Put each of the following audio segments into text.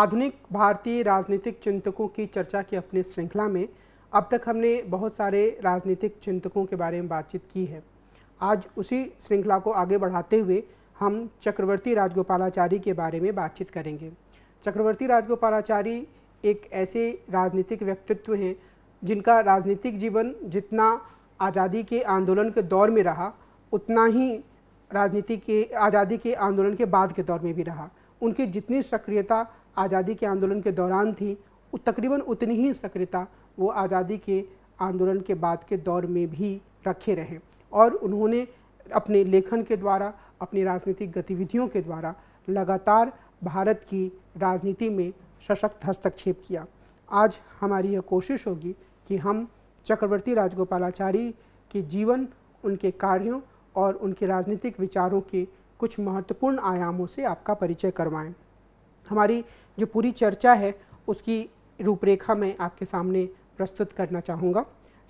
आधुनिक भारतीय राजनीतिक चिंतकों की चर्चा की अपनी श्रृंखला में अब तक हमने बहुत सारे राजनीतिक चिंतकों के बारे में बातचीत की है आज उसी श्रृंखला को आगे बढ़ाते हुए हम चक्रवर्ती राजगोपालाचारी के बारे में बातचीत करेंगे चक्रवर्ती राजगोपालाचारी एक ऐसे राजनीतिक व्यक्तित्व हैं जिनका राजनीतिक जीवन जितना आज़ादी के आंदोलन के दौर में रहा उतना ही राजनीति के आज़ादी के आंदोलन के बाद के दौर में भी रहा उनकी जितनी सक्रियता आज़ादी के आंदोलन के दौरान थी तकरीबन उतनी ही सक्रियता वो आज़ादी के आंदोलन के बाद के दौर में भी रखे रहे और उन्होंने अपने लेखन के द्वारा अपनी राजनीतिक गतिविधियों के द्वारा लगातार भारत की राजनीति में सशक्त हस्तक्षेप किया आज हमारी यह कोशिश होगी कि हम चक्रवर्ती राजगोपालाचारी के जीवन उनके कार्यों और उनके राजनीतिक विचारों के कुछ महत्वपूर्ण आयामों से आपका परिचय करवाएं हमारी जो पूरी चर्चा है उसकी रूपरेखा मैं आपके सामने प्रस्तुत करना चाहूँगा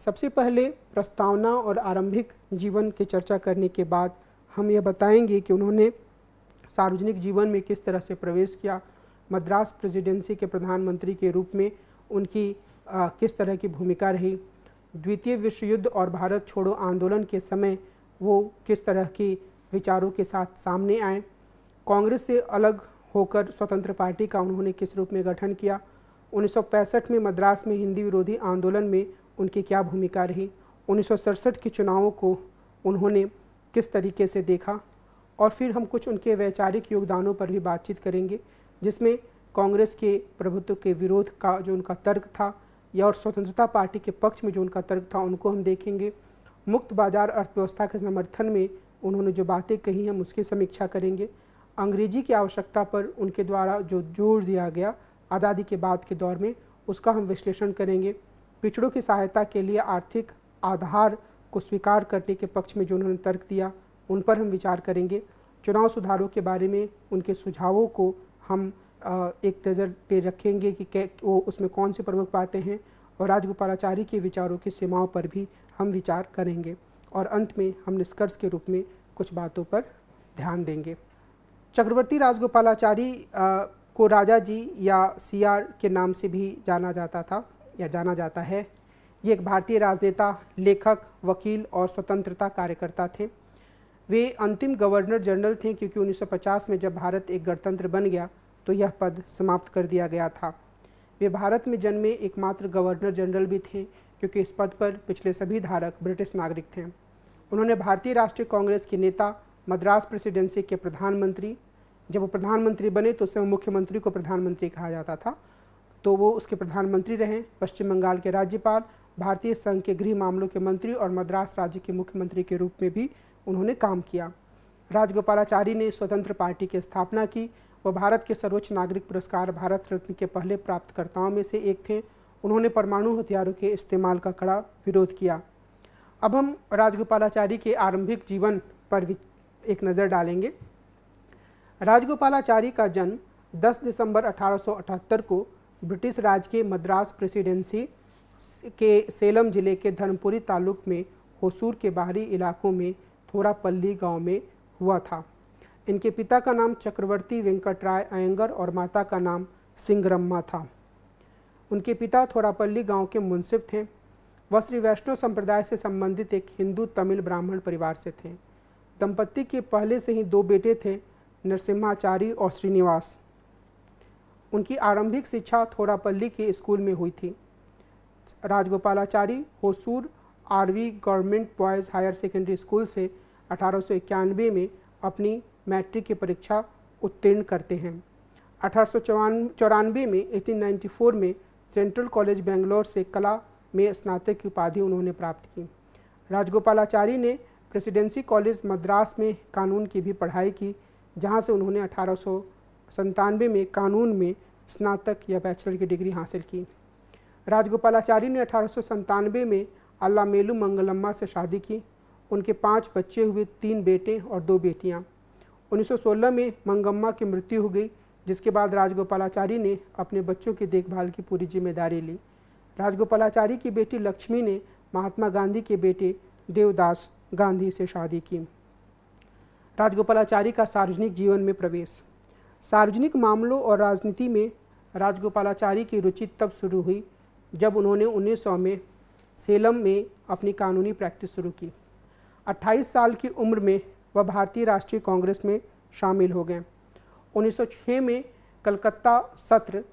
सबसे पहले प्रस्तावना और आरंभिक जीवन की चर्चा करने के बाद हम यह बताएंगे कि उन्होंने सार्वजनिक जीवन में किस तरह से प्रवेश किया मद्रास प्रेसिडेंसी के प्रधानमंत्री के रूप में उनकी आ, किस तरह की भूमिका रही द्वितीय विश्व युद्ध और भारत छोड़ो आंदोलन के समय वो किस तरह के विचारों के साथ सामने आए कांग्रेस से अलग होकर स्वतंत्र पार्टी का उन्होंने किस रूप में गठन किया 1965 में मद्रास में हिंदी विरोधी आंदोलन में उनकी क्या भूमिका रही उन्नीस के चुनावों को उन्होंने किस तरीके से देखा और फिर हम कुछ उनके वैचारिक योगदानों पर भी बातचीत करेंगे जिसमें कांग्रेस के प्रभुत्व के विरोध का जो उनका तर्क था या और स्वतंत्रता पार्टी के पक्ष में जो उनका तर्क था उनको हम देखेंगे मुक्त बाजार अर्थव्यवस्था के समर्थन में उन्होंने जो बातें कही हम उसकी समीक्षा करेंगे अंग्रेजी की आवश्यकता पर उनके द्वारा जो जोर दिया गया आज़ादी के बाद के दौर में उसका हम विश्लेषण करेंगे पिछड़ों की सहायता के लिए आर्थिक आधार को स्वीकार करने के पक्ष में जो उन्होंने तर्क दिया उन पर हम विचार करेंगे चुनाव सुधारों के बारे में उनके सुझावों को हम एक नज़र पे रखेंगे कि वो उसमें कौन सी प्रमुख बातें हैं और राजगोपालाचारी के विचारों की सीमाओं पर भी हम विचार करेंगे और अंत में हम निष्कर्ष के रूप में कुछ बातों पर ध्यान देंगे चक्रवर्ती राजगोपालाचारी को राजा जी या सीआर के नाम से भी जाना जाता था या जाना जाता है ये एक भारतीय राजनेता लेखक वकील और स्वतंत्रता कार्यकर्ता थे वे अंतिम गवर्नर जनरल थे क्योंकि 1950 में जब भारत एक गणतंत्र बन गया तो यह पद समाप्त कर दिया गया था वे भारत में जन्मे एकमात्र गवर्नर जनरल भी थे क्योंकि इस पद पर पिछले सभी धारक ब्रिटिश नागरिक थे उन्होंने भारतीय राष्ट्रीय कांग्रेस के नेता मद्रास प्रेसिडेंसी के प्रधानमंत्री जब वो प्रधानमंत्री बने तो उस समय मुख्यमंत्री को प्रधानमंत्री कहा जाता था तो वो उसके प्रधानमंत्री रहे पश्चिम बंगाल के राज्यपाल भारतीय संघ के गृह मामलों के मंत्री और मद्रास राज्य के मुख्यमंत्री के रूप में भी उन्होंने काम किया राजगोपालाचारी ने स्वतंत्र पार्टी की स्थापना की वह भारत के सर्वोच्च नागरिक पुरस्कार भारत रत्न के पहले प्राप्तकर्ताओं में से एक थे उन्होंने परमाणु हथियारों के इस्तेमाल का कड़ा विरोध किया अब हम राजगोपालाचारी के आरंभिक जीवन पर एक नज़र डालेंगे राजगोपालाचारी का जन्म 10 दिसंबर 1878 को ब्रिटिश राज के मद्रास प्रेसिडेंसी के सेलम जिले के धर्मपुरी तालुक में होसूर के बाहरी इलाकों में थोरापल्ली गांव में हुआ था इनके पिता का नाम चक्रवर्ती वेंकट राय अयंगर और माता का नाम सिंगरम्मा था उनके पिता थोरापल्ली गांव के मुंसिफ थे वह श्री वैष्णव संप्रदाय से संबंधित एक हिंदू तमिल ब्राह्मण परिवार से थे दंपत्ति के पहले से ही दो बेटे थे नरसिम्हाचारी और श्रीनिवास उनकी आरंभिक शिक्षा थोरापल्ली के स्कूल में हुई थी Rajagopalachari Hosur RV government boys higher secondary school से अठारह में अपनी मैट्रिक की परीक्षा उत्तीर्ण करते हैं अठारह में 1894 में सेंट्रल कॉलेज बेंगलोर से कला में स्नातक की उपाधि उन्होंने प्राप्त की राजगोपालाचारी ने प्रेसिडेंसी कॉलेज मद्रास में कानून की भी पढ़ाई की जहाँ से उन्होंने अठारह में कानून में स्नातक या बैचलर की डिग्री हासिल की राजगोपालाचारी ने अठारह में अल्ला मेलू मंगलम्मा से शादी की उनके पांच बच्चे हुए तीन बेटे और दो बेटियां 1916 में मंगम्मा की मृत्यु हो गई जिसके बाद राजगोपालाचारी ने अपने बच्चों की देखभाल की पूरी जिम्मेदारी ली राजगोपालाचारी की बेटी लक्ष्मी ने महात्मा गांधी के बेटे देवदास गांधी से शादी की राजगोपालाचारी का सार्वजनिक जीवन में प्रवेश सार्वजनिक मामलों और राजनीति में राजगोपालाचारी की रुचि तब शुरू हुई जब उन्होंने 1900 में सेलम में अपनी कानूनी प्रैक्टिस शुरू की 28 साल की उम्र में वह भारतीय राष्ट्रीय कांग्रेस में शामिल हो गए 1906 में कलकत्ता सत्र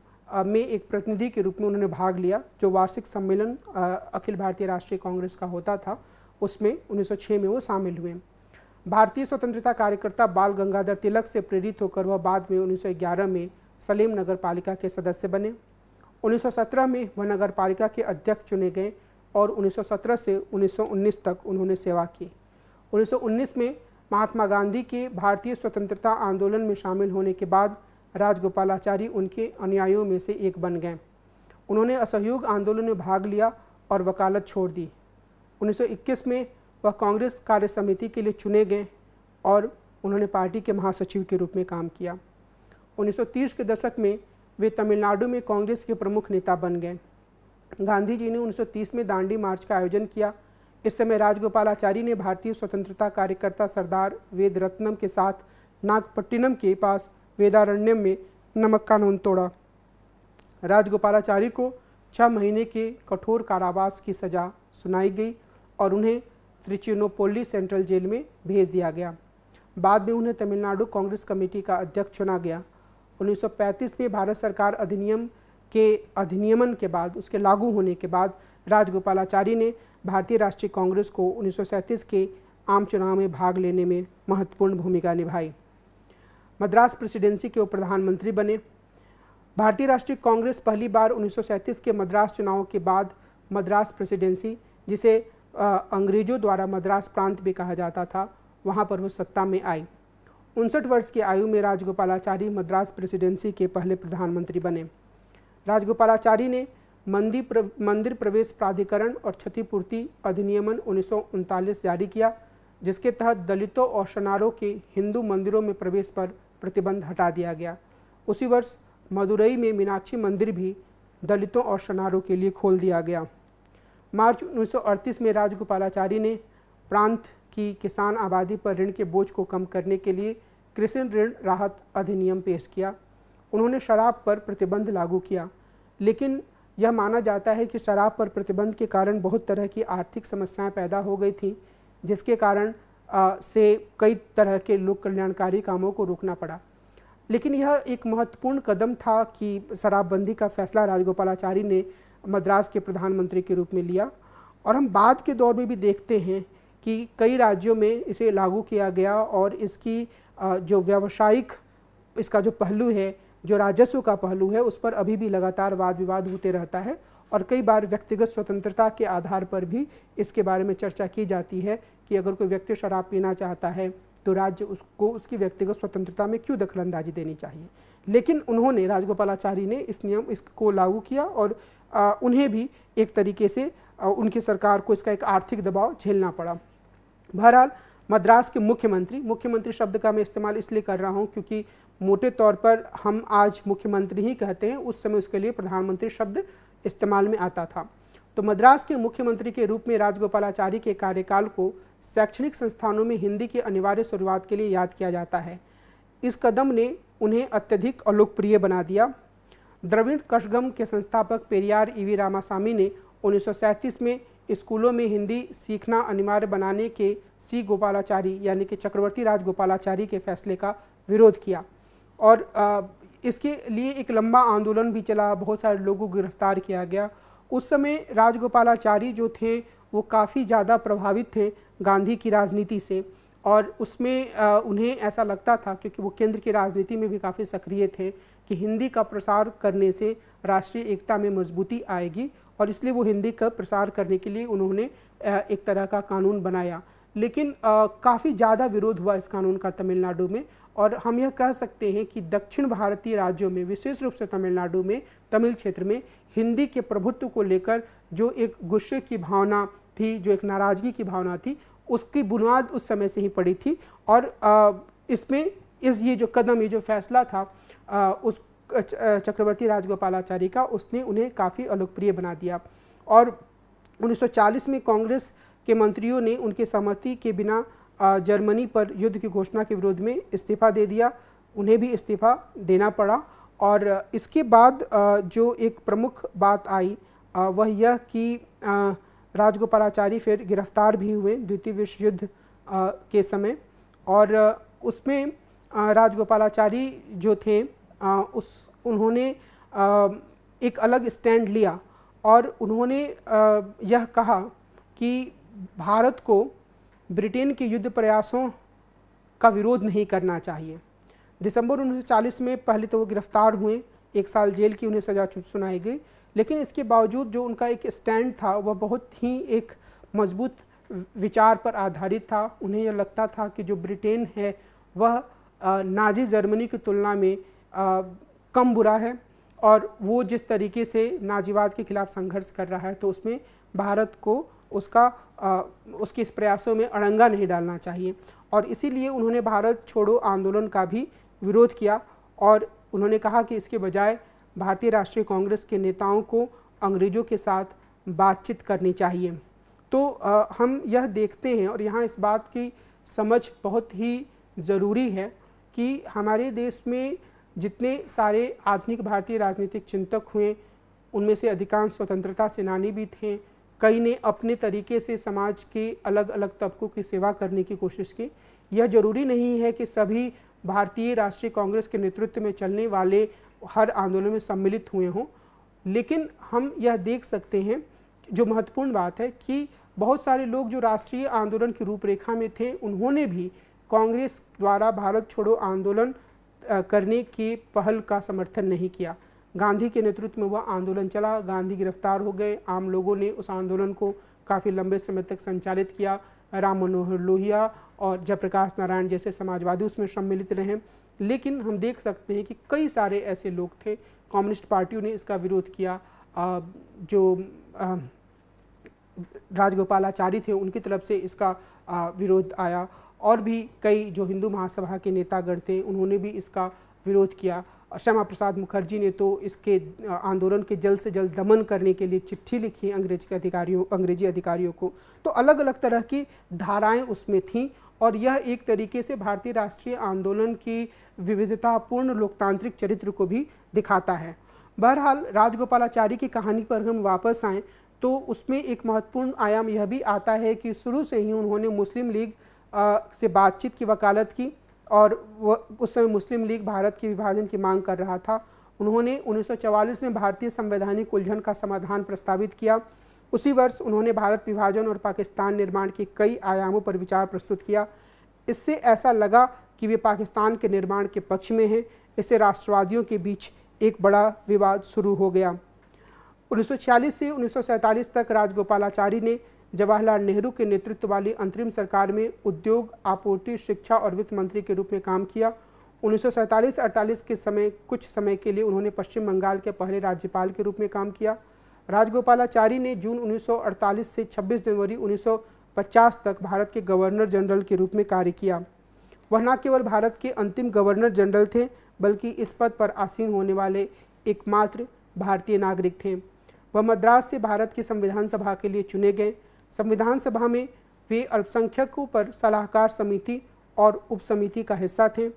में एक प्रतिनिधि के रूप में उन्होंने भाग लिया जो वार्षिक सम्मेलन अखिल भारतीय राष्ट्रीय कांग्रेस का होता था उसमें 1906 में वो शामिल हुए भारतीय स्वतंत्रता कार्यकर्ता बाल गंगाधर तिलक से प्रेरित होकर वह बाद में 1911 में सलीम नगर पालिका के सदस्य बने 1917 में वह नगर पालिका के अध्यक्ष चुने गए और 1917 से 1919 तक उन्होंने सेवा की 1919 में महात्मा गांधी के भारतीय स्वतंत्रता आंदोलन में शामिल होने के बाद राजगोपालाचारी उनके अनुयायियों में से एक बन गए उन्होंने असहयोग आंदोलन में भाग लिया और वकालत छोड़ दी 1921 में वह कांग्रेस कार्य समिति के लिए चुने गए और उन्होंने पार्टी के महासचिव के रूप में काम किया 1930 के दशक में वे तमिलनाडु में कांग्रेस के प्रमुख नेता बन गए गांधी जी ने 1930 में दांडी मार्च का आयोजन किया इस समय राजगोपालाचारी ने भारतीय स्वतंत्रता कार्यकर्ता सरदार वेद रत्नम के साथ नागपट्टिनम के पास वेदारण्यम में नमक कानून तोड़ा राजगोपालाचारी को छह महीने के कठोर कारावास की सजा सुनाई गई और उन्हें त्रिचिनोपोली सेंट्रल जेल में भेज दिया गया बाद में उन्हें तमिलनाडु कांग्रेस कमेटी का अध्यक्ष चुना गया 1935 में भारत सरकार अधिनियम के अधिनियमन के बाद उसके लागू होने के बाद राजगोपालाचारी ने भारतीय राष्ट्रीय कांग्रेस को उन्नीस के आम चुनाव में भाग लेने में महत्वपूर्ण भूमिका निभाई मद्रास प्रेसिडेंसी के उप प्रधानमंत्री बने भारतीय राष्ट्रीय कांग्रेस पहली बार 1937 के मद्रास चुनाव के बाद मद्रास प्रेसिडेंसी जिसे अंग्रेजों द्वारा मद्रास प्रांत भी कहा जाता था वहाँ पर वो सत्ता में आई उनसठ वर्ष की आयु में राजगोपालाचारी मद्रास प्रेसिडेंसी के पहले प्रधानमंत्री बने राजगोपालाचारी ने मंदिर प्र, मंदिर प्रवेश प्राधिकरण और क्षतिपूर्ति अधिनियमन उन्नीस जारी किया जिसके तहत दलितों और शनारों के हिंदू मंदिरों में प्रवेश पर प्रतिबंध हटा दिया गया उसी वर्ष मदुरई में मीनाक्षी मंदिर भी दलितों और शनारों के लिए खोल दिया गया मार्च 1938 में राजगोपालाचारी ने प्रांत की किसान आबादी पर ऋण के बोझ को कम करने के लिए कृषि ऋण राहत अधिनियम पेश किया उन्होंने शराब पर प्रतिबंध लागू किया लेकिन यह माना जाता है कि शराब पर प्रतिबंध के कारण बहुत तरह की आर्थिक समस्याएं पैदा हो गई थीं जिसके कारण आ, से कई तरह के लोक कल्याणकारी कामों को रोकना पड़ा लेकिन यह एक महत्वपूर्ण कदम था कि शराबबंदी का फैसला राजगोपालाचारी ने मद्रास के प्रधानमंत्री के रूप में लिया और हम बाद के दौर में भी देखते हैं कि कई राज्यों में इसे लागू किया गया और इसकी जो व्यावसायिक इसका जो पहलू है जो राजस्व का पहलू है उस पर अभी भी लगातार वाद विवाद होते रहता है और कई बार व्यक्तिगत स्वतंत्रता के आधार पर भी इसके बारे में चर्चा की जाती है कि अगर कोई व्यक्ति शराब पीना चाहता है तो राज्य उसको उसकी व्यक्तिगत स्वतंत्रता में क्यों दखलंदाजी देनी चाहिए लेकिन उन्होंने राजगोपालाचारी ने इस नियम इसको लागू किया और आ, उन्हें भी एक तरीके से आ, उनकी सरकार को इसका एक आर्थिक दबाव झेलना पड़ा बहरहाल मद्रास के मुख्यमंत्री मुख्यमंत्री शब्द का मैं इस्तेमाल इसलिए कर रहा हूँ क्योंकि मोटे तौर पर हम आज मुख्यमंत्री ही कहते हैं उस समय उसके लिए प्रधानमंत्री शब्द इस्तेमाल में आता था तो मद्रास के मुख्यमंत्री के रूप में राजगोपालाचारी के कार्यकाल को शैक्षणिक संस्थानों में हिंदी की अनिवार्य शुरुआत के लिए याद किया जाता है इस कदम ने उन्हें अत्यधिक अलोकप्रिय बना दिया द्रविड़ कशगम के संस्थापक पेरियार ईवी रामासामी ने उन्नीस में स्कूलों में हिंदी सीखना अनिवार्य बनाने के सी गोपालाचारी यानी कि चक्रवर्ती राज गोपालाचारी के फैसले का विरोध किया और आ, इसके लिए एक लंबा आंदोलन भी चला बहुत सारे लोगों को गिरफ्तार किया गया उस समय राजगोपालाचारी जो थे वो काफ़ी ज़्यादा प्रभावित थे गांधी की राजनीति से और उसमें उन्हें ऐसा लगता था क्योंकि वो केंद्र की राजनीति में भी काफ़ी सक्रिय थे कि हिंदी का प्रसार करने से राष्ट्रीय एकता में मजबूती आएगी और इसलिए वो हिंदी का प्रसार करने के लिए उन्होंने एक तरह का कानून बनाया लेकिन काफ़ी ज़्यादा विरोध हुआ इस कानून का तमिलनाडु में और हम यह कह सकते हैं कि दक्षिण भारतीय राज्यों में विशेष रूप से तमिलनाडु में तमिल क्षेत्र में हिंदी के प्रभुत्व को लेकर जो एक गुस्से की भावना थी जो एक नाराज़गी की भावना थी उसकी बुनियाद उस समय से ही पड़ी थी और इसमें इस ये जो कदम ये जो फैसला था उस चक्रवर्ती आचार्य का उसने उन्हें काफ़ी अलोकप्रिय बना दिया और 1940 में कांग्रेस के मंत्रियों ने उनके सहमति के बिना जर्मनी पर युद्ध की घोषणा के विरोध में इस्तीफा दे दिया उन्हें भी इस्तीफा देना पड़ा और इसके बाद जो एक प्रमुख बात आई वह यह कि राजगोपालाचारी फिर गिरफ्तार भी हुए द्वितीय विश्व युद्ध के समय और उसमें राजगोपालाचारी जो थे उस उन्होंने एक अलग स्टैंड लिया और उन्होंने यह कहा कि भारत को ब्रिटेन के युद्ध प्रयासों का विरोध नहीं करना चाहिए दिसंबर 1940 में पहले तो वो गिरफ्तार हुए एक साल जेल की उन्हें सजा सुनाई गई लेकिन इसके बावजूद जो उनका एक स्टैंड था वह बहुत ही एक मजबूत विचार पर आधारित था उन्हें यह लगता था कि जो ब्रिटेन है वह नाजी जर्मनी की तुलना में आ, कम बुरा है और वो जिस तरीके से नाजीवाद के खिलाफ संघर्ष कर रहा है तो उसमें भारत को उसका आ, उसके इस प्रयासों में अड़ंगा नहीं डालना चाहिए और इसीलिए उन्होंने भारत छोड़ो आंदोलन का भी विरोध किया और उन्होंने कहा कि इसके बजाय भारतीय राष्ट्रीय कांग्रेस के नेताओं को अंग्रेज़ों के साथ बातचीत करनी चाहिए तो आ, हम यह देखते हैं और यहाँ इस बात की समझ बहुत ही ज़रूरी है कि हमारे देश में जितने सारे आधुनिक भारतीय राजनीतिक चिंतक हुए उनमें से अधिकांश स्वतंत्रता सेनानी भी थे कई ने अपने तरीके से समाज के अलग अलग तबकों की सेवा करने की कोशिश की यह जरूरी नहीं है कि सभी भारतीय राष्ट्रीय कांग्रेस के नेतृत्व में चलने वाले हर आंदोलन में सम्मिलित हुए हों लेकिन हम यह देख सकते हैं जो महत्वपूर्ण बात है कि बहुत सारे लोग जो राष्ट्रीय आंदोलन की रूपरेखा में थे उन्होंने भी कांग्रेस द्वारा भारत छोड़ो आंदोलन करने की पहल का समर्थन नहीं किया गांधी के नेतृत्व में वह आंदोलन चला गांधी गिरफ्तार हो गए आम लोगों ने उस आंदोलन को काफ़ी लंबे समय तक संचालित किया राम मनोहर लोहिया और जयप्रकाश नारायण जैसे समाजवादी उसमें सम्मिलित रहे लेकिन हम देख सकते हैं कि कई सारे ऐसे लोग थे कम्युनिस्ट पार्टियों ने इसका विरोध किया जो राजगोपालाचारी थे उनकी तरफ से इसका विरोध आया और भी कई जो हिंदू महासभा के नेतागण थे उन्होंने भी इसका विरोध किया श्यामा प्रसाद मुखर्जी ने तो इसके आंदोलन के जल्द से जल्द दमन करने के लिए चिट्ठी लिखी अंग्रेज के अधिकारियों अंग्रेजी अधिकारियों को तो अलग अलग तरह की धाराएं उसमें थीं और यह एक तरीके से भारतीय राष्ट्रीय आंदोलन की विविधतापूर्ण लोकतांत्रिक चरित्र को भी दिखाता है बहरहाल राजगोपालाचारी की कहानी पर हम वापस आएँ तो उसमें एक महत्वपूर्ण आयाम यह भी आता है कि शुरू से ही उन्होंने मुस्लिम लीग से बातचीत की वकालत की और वह उस समय मुस्लिम लीग भारत के विभाजन की मांग कर रहा था उन्होंने 1944 में भारतीय संवैधानिक उलझन का समाधान प्रस्तावित किया उसी वर्ष उन्होंने भारत विभाजन और पाकिस्तान निर्माण के कई आयामों पर विचार प्रस्तुत किया इससे ऐसा लगा कि वे पाकिस्तान के निर्माण के पक्ष में हैं इससे राष्ट्रवादियों के बीच एक बड़ा विवाद शुरू हो गया 1946 से 1947 तक राजगोपालाचारी ने जवाहरलाल नेहरू के नेतृत्व वाली अंतरिम सरकार में उद्योग आपूर्ति शिक्षा और वित्त मंत्री के रूप में काम किया 1947-48 के समय कुछ समय के लिए उन्होंने पश्चिम बंगाल के पहले राज्यपाल के रूप में काम किया राजगोपालाचारी ने जून 1948 से 26 जनवरी 1950 तक भारत के गवर्नर जनरल के रूप में कार्य किया वह न केवल भारत के अंतिम गवर्नर जनरल थे बल्कि इस पद पर आसीन होने वाले एकमात्र भारतीय नागरिक थे वह मद्रास से भारत की संविधान सभा के लिए चुने गए संविधान सभा में वे अल्पसंख्यकों पर सलाहकार समिति और उप समिति का हिस्सा थे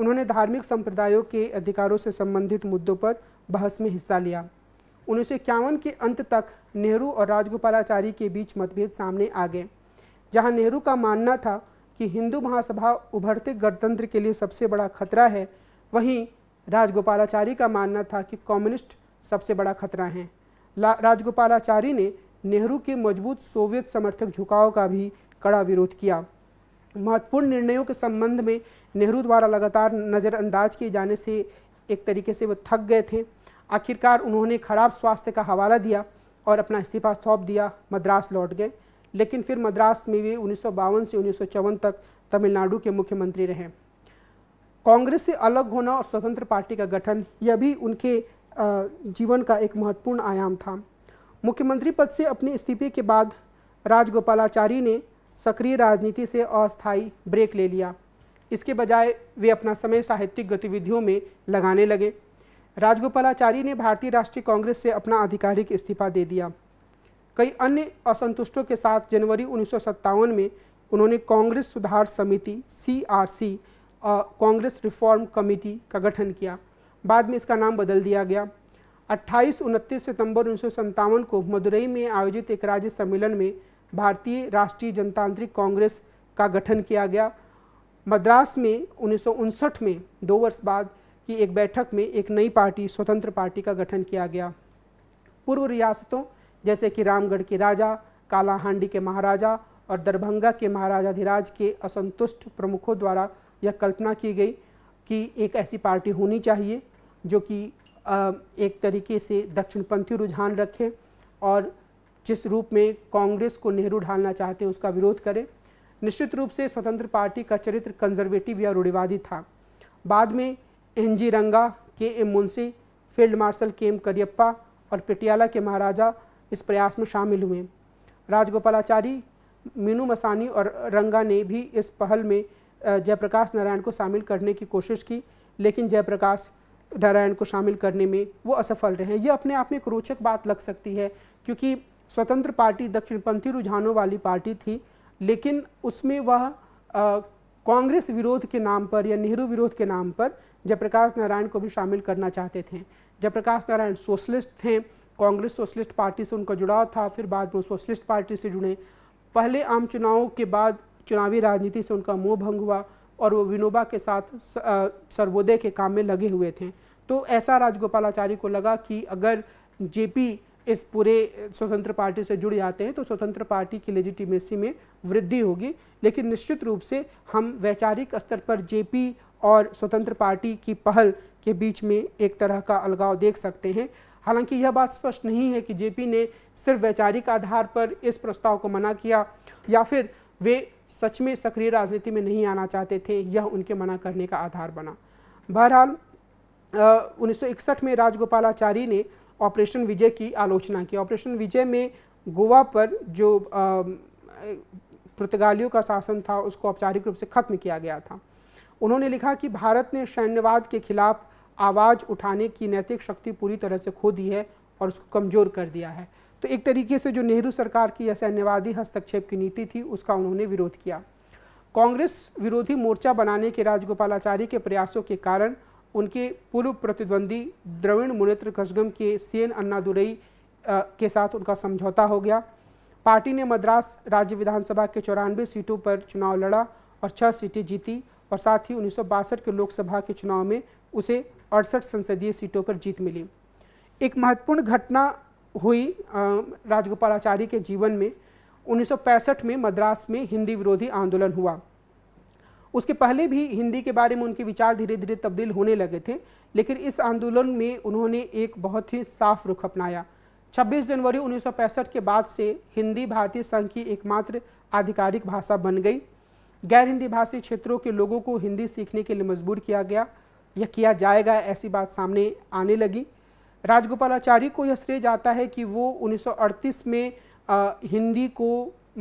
उन्होंने धार्मिक संप्रदायों के अधिकारों से संबंधित मुद्दों पर बहस में हिस्सा लिया उन्नीस के अंत तक नेहरू और राजगोपालाचारी के बीच मतभेद सामने आ गए जहां नेहरू का मानना था कि हिंदू महासभा उभरते गणतंत्र के लिए सबसे बड़ा खतरा है वहीं राजगोपालाचारी का मानना था कि कम्युनिस्ट सबसे बड़ा खतरा हैं राजगोपालाचारी ने नेहरू के मजबूत सोवियत समर्थक झुकाव का भी कड़ा विरोध किया महत्वपूर्ण निर्णयों के संबंध में नेहरू द्वारा लगातार नज़रअंदाज किए जाने से एक तरीके से वो थक गए थे आखिरकार उन्होंने खराब स्वास्थ्य का हवाला दिया और अपना इस्तीफा सौंप दिया मद्रास लौट गए लेकिन फिर मद्रास में वे उन्नीस से उन्नीस तक तमिलनाडु के मुख्यमंत्री रहे कांग्रेस से अलग होना और स्वतंत्र पार्टी का गठन यह भी उनके जीवन का एक महत्वपूर्ण आयाम था मुख्यमंत्री पद से अपने इस्तीफे के बाद राजगोपालाचारी ने सक्रिय राजनीति से अस्थायी ब्रेक ले लिया इसके बजाय वे अपना समय साहित्यिक गतिविधियों में लगाने लगे राजगोपालाचारी ने भारतीय राष्ट्रीय कांग्रेस से अपना आधिकारिक इस्तीफा दे दिया कई अन्य असंतुष्टों के साथ जनवरी उन्नीस में उन्होंने कांग्रेस सुधार समिति सी कांग्रेस रिफॉर्म कमेटी का गठन किया बाद में इसका नाम बदल दिया गया 28 उनतीस सितंबर उन्नीस को मदुरई में आयोजित एक राज्य सम्मेलन में भारतीय राष्ट्रीय जनतांत्रिक कांग्रेस का गठन किया गया मद्रास में उन्नीस में दो वर्ष बाद की एक बैठक में एक नई पार्टी स्वतंत्र पार्टी का गठन किया गया पूर्व रियासतों जैसे कि रामगढ़ के राजा कालाहांडी के महाराजा और दरभंगा के महाराजाधिराज के असंतुष्ट प्रमुखों द्वारा यह कल्पना की गई कि एक ऐसी पार्टी होनी चाहिए जो कि एक तरीके से दक्षिणपंथी रुझान रखे और जिस रूप में कांग्रेस को नेहरू ढालना चाहते हैं उसका विरोध करें निश्चित रूप से स्वतंत्र पार्टी का चरित्र कंजर्वेटिव या रूढ़िवादी था बाद में N G Ranga K M Munshi field marshal K M Cariappa और पटियाला के महाराजा इस प्रयास में शामिल हुए राजगोपालाचारी मीनू मसानी और रंगा ने भी इस पहल में जयप्रकाश नारायण को शामिल करने की कोशिश की लेकिन जयप्रकाश नारायण को शामिल करने में वो असफल रहे यह अपने आप में एक रोचक बात लग सकती है क्योंकि स्वतंत्र पार्टी दक्षिणपंथी रुझानों वाली पार्टी थी लेकिन उसमें वह कांग्रेस विरोध के नाम पर या नेहरू विरोध के नाम पर जयप्रकाश नारायण को भी शामिल करना चाहते थे जयप्रकाश नारायण सोशलिस्ट थे कांग्रेस सोशलिस्ट पार्टी से उनका जुड़ाव था फिर बाद में सोशलिस्ट पार्टी से जुड़े पहले आम चुनाव के बाद चुनावी राजनीति से उनका मोह भंग हुआ और वो विनोबा के साथ सर्वोदय के काम में लगे हुए थे तो ऐसा राजगोपालाचारी को लगा कि अगर जेपी इस पूरे स्वतंत्र पार्टी से जुड़ जाते हैं तो स्वतंत्र पार्टी की लेजिटिमेसी में वृद्धि होगी लेकिन निश्चित रूप से हम वैचारिक स्तर पर जेपी और स्वतंत्र पार्टी की पहल के बीच में एक तरह का अलगाव देख सकते हैं हालांकि यह बात स्पष्ट नहीं है कि जेपी ने सिर्फ वैचारिक आधार पर इस प्रस्ताव को मना किया या फिर वे सच में सक्रिय राजनीति में नहीं आना चाहते थे यह उनके मना करने का आधार बना बहरहाल उन्नीस में राजगोपालाचारी ने ऑपरेशन विजय की आलोचना की ऑपरेशन विजय में गोवा पर जो पुर्तगालियों का शासन था उसको औपचारिक रूप से खत्म किया गया था उन्होंने लिखा कि भारत ने सैन्यवाद के खिलाफ आवाज़ उठाने की नैतिक शक्ति पूरी तरह से खो दी है और उसको कमज़ोर कर दिया है तो एक तरीके से जो नेहरू सरकार की यह सैन्यवादी हस्तक्षेप की नीति थी उसका उन्होंने विरोध किया कांग्रेस विरोधी मोर्चा बनाने के राजगोपालाचारी के प्रयासों के कारण उनके पूर्व प्रतिद्वंदी द्रविण मुनेत्र कसगम के सेन अन्नादुरई के साथ उनका समझौता हो गया पार्टी ने मद्रास राज्य विधानसभा के चौरानवे सीटों पर चुनाव लड़ा और छह सीटें जीती और साथ ही उन्नीस के लोकसभा के चुनाव में उसे अड़सठ संसदीय सीटों पर जीत मिली एक महत्वपूर्ण घटना हुई राजगोपालाचारी के जीवन में 1965 में मद्रास में हिंदी विरोधी आंदोलन हुआ उसके पहले भी हिंदी के बारे में उनके विचार धीरे धीरे तब्दील होने लगे थे लेकिन इस आंदोलन में उन्होंने एक बहुत ही साफ रुख अपनाया 26 जनवरी उन्नीस के बाद से हिंदी भारतीय संघ की एकमात्र आधिकारिक भाषा बन गई गैर हिंदी भाषी क्षेत्रों के लोगों को हिंदी सीखने के लिए मजबूर किया गया यह किया जाएगा ऐसी बात सामने आने लगी आचार्य को यह श्रेय जाता है कि वो उन्नीस में आ, हिंदी को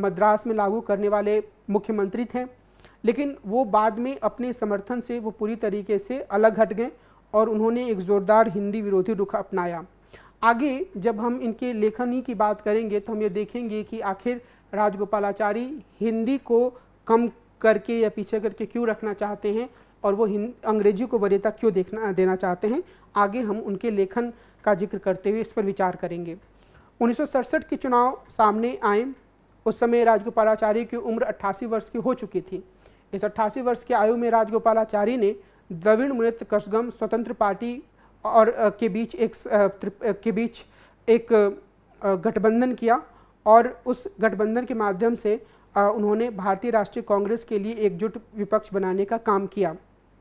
मद्रास में लागू करने वाले मुख्यमंत्री थे लेकिन वो बाद में अपने समर्थन से वो पूरी तरीके से अलग हट गए और उन्होंने एक ज़ोरदार हिंदी विरोधी रुख अपनाया आगे जब हम इनके लेखन ही की बात करेंगे तो हम ये देखेंगे कि आखिर राजगोपालाचारी हिंदी को कम करके या पीछे करके क्यों रखना चाहते हैं और वो अंग्रेजी को वरीयता क्यों देखना देना चाहते हैं आगे हम उनके लेखन का जिक्र करते हुए इस पर विचार करेंगे उन्नीस के चुनाव सामने आए उस समय राजगोपालाचार्य की उम्र 88 वर्ष की हो चुकी थी इस अट्ठासी वर्ष की आयु में राजगोपालाचारी ने द्रविण मृत कसगम स्वतंत्र पार्टी और के बीच एक के बीच एक गठबंधन किया और उस गठबंधन के माध्यम से उन्होंने भारतीय राष्ट्रीय कांग्रेस के लिए एकजुट विपक्ष बनाने का काम किया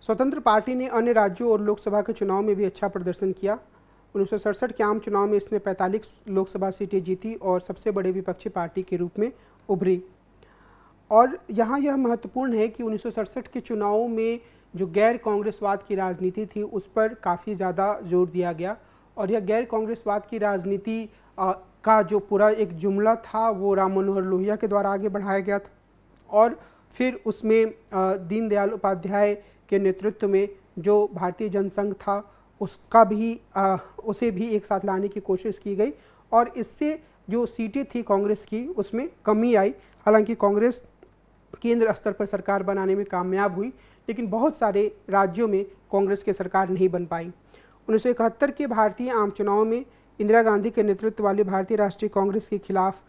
स्वतंत्र पार्टी ने अन्य राज्यों और लोकसभा के चुनाव में भी अच्छा प्रदर्शन किया उन्नीस के आम चुनाव में इसने 45 लोकसभा सीटें जीती और सबसे बड़े विपक्षी पार्टी के रूप में उभरी और यहाँ यह महत्वपूर्ण है कि उन्नीस के चुनावों में जो गैर कांग्रेसवाद की राजनीति थी उस पर काफ़ी ज़्यादा जोर दिया गया और यह गैर कांग्रेसवाद की राजनीति का जो पूरा एक जुमला था वो राम मनोहर लोहिया के द्वारा आगे बढ़ाया गया था और फिर उसमें दीनदयाल उपाध्याय के नेतृत्व में जो भारतीय जनसंघ था उसका भी आ, उसे भी एक साथ लाने की कोशिश की गई और इससे जो सीटें थी कांग्रेस की उसमें कमी आई हालांकि कांग्रेस केंद्र स्तर पर सरकार बनाने में कामयाब हुई लेकिन बहुत सारे राज्यों में कांग्रेस की सरकार नहीं बन पाई उन्नीस के भारतीय आम चुनाव में इंदिरा गांधी के नेतृत्व वाले भारतीय राष्ट्रीय कांग्रेस के खिलाफ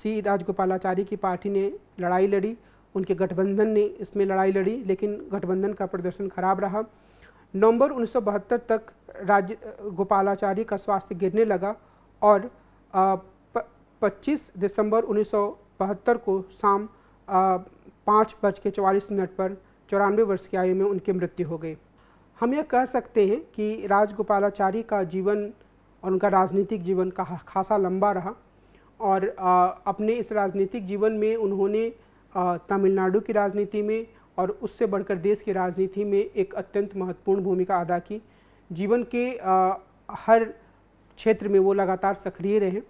सी राजगोपालाचारी की पार्टी ने लड़ाई लड़ी उनके गठबंधन ने इसमें लड़ाई लड़ी लेकिन गठबंधन का प्रदर्शन खराब रहा नवंबर उन्नीस तक राज्य गोपालाचारी का स्वास्थ्य गिरने लगा और आ, प, 25 दिसंबर उन्नीस को शाम पाँच बज के चौवालीस मिनट पर चौरानवे वर्ष की आयु में उनकी मृत्यु हो गई हम यह कह सकते हैं कि राजगोपालाचारी का जीवन और उनका राजनीतिक जीवन का खासा लंबा रहा और अपने इस राजनीतिक जीवन में उन्होंने तमिलनाडु की राजनीति में और उससे बढ़कर देश की राजनीति में एक अत्यंत महत्वपूर्ण भूमिका अदा की जीवन के हर क्षेत्र में वो लगातार सक्रिय रहे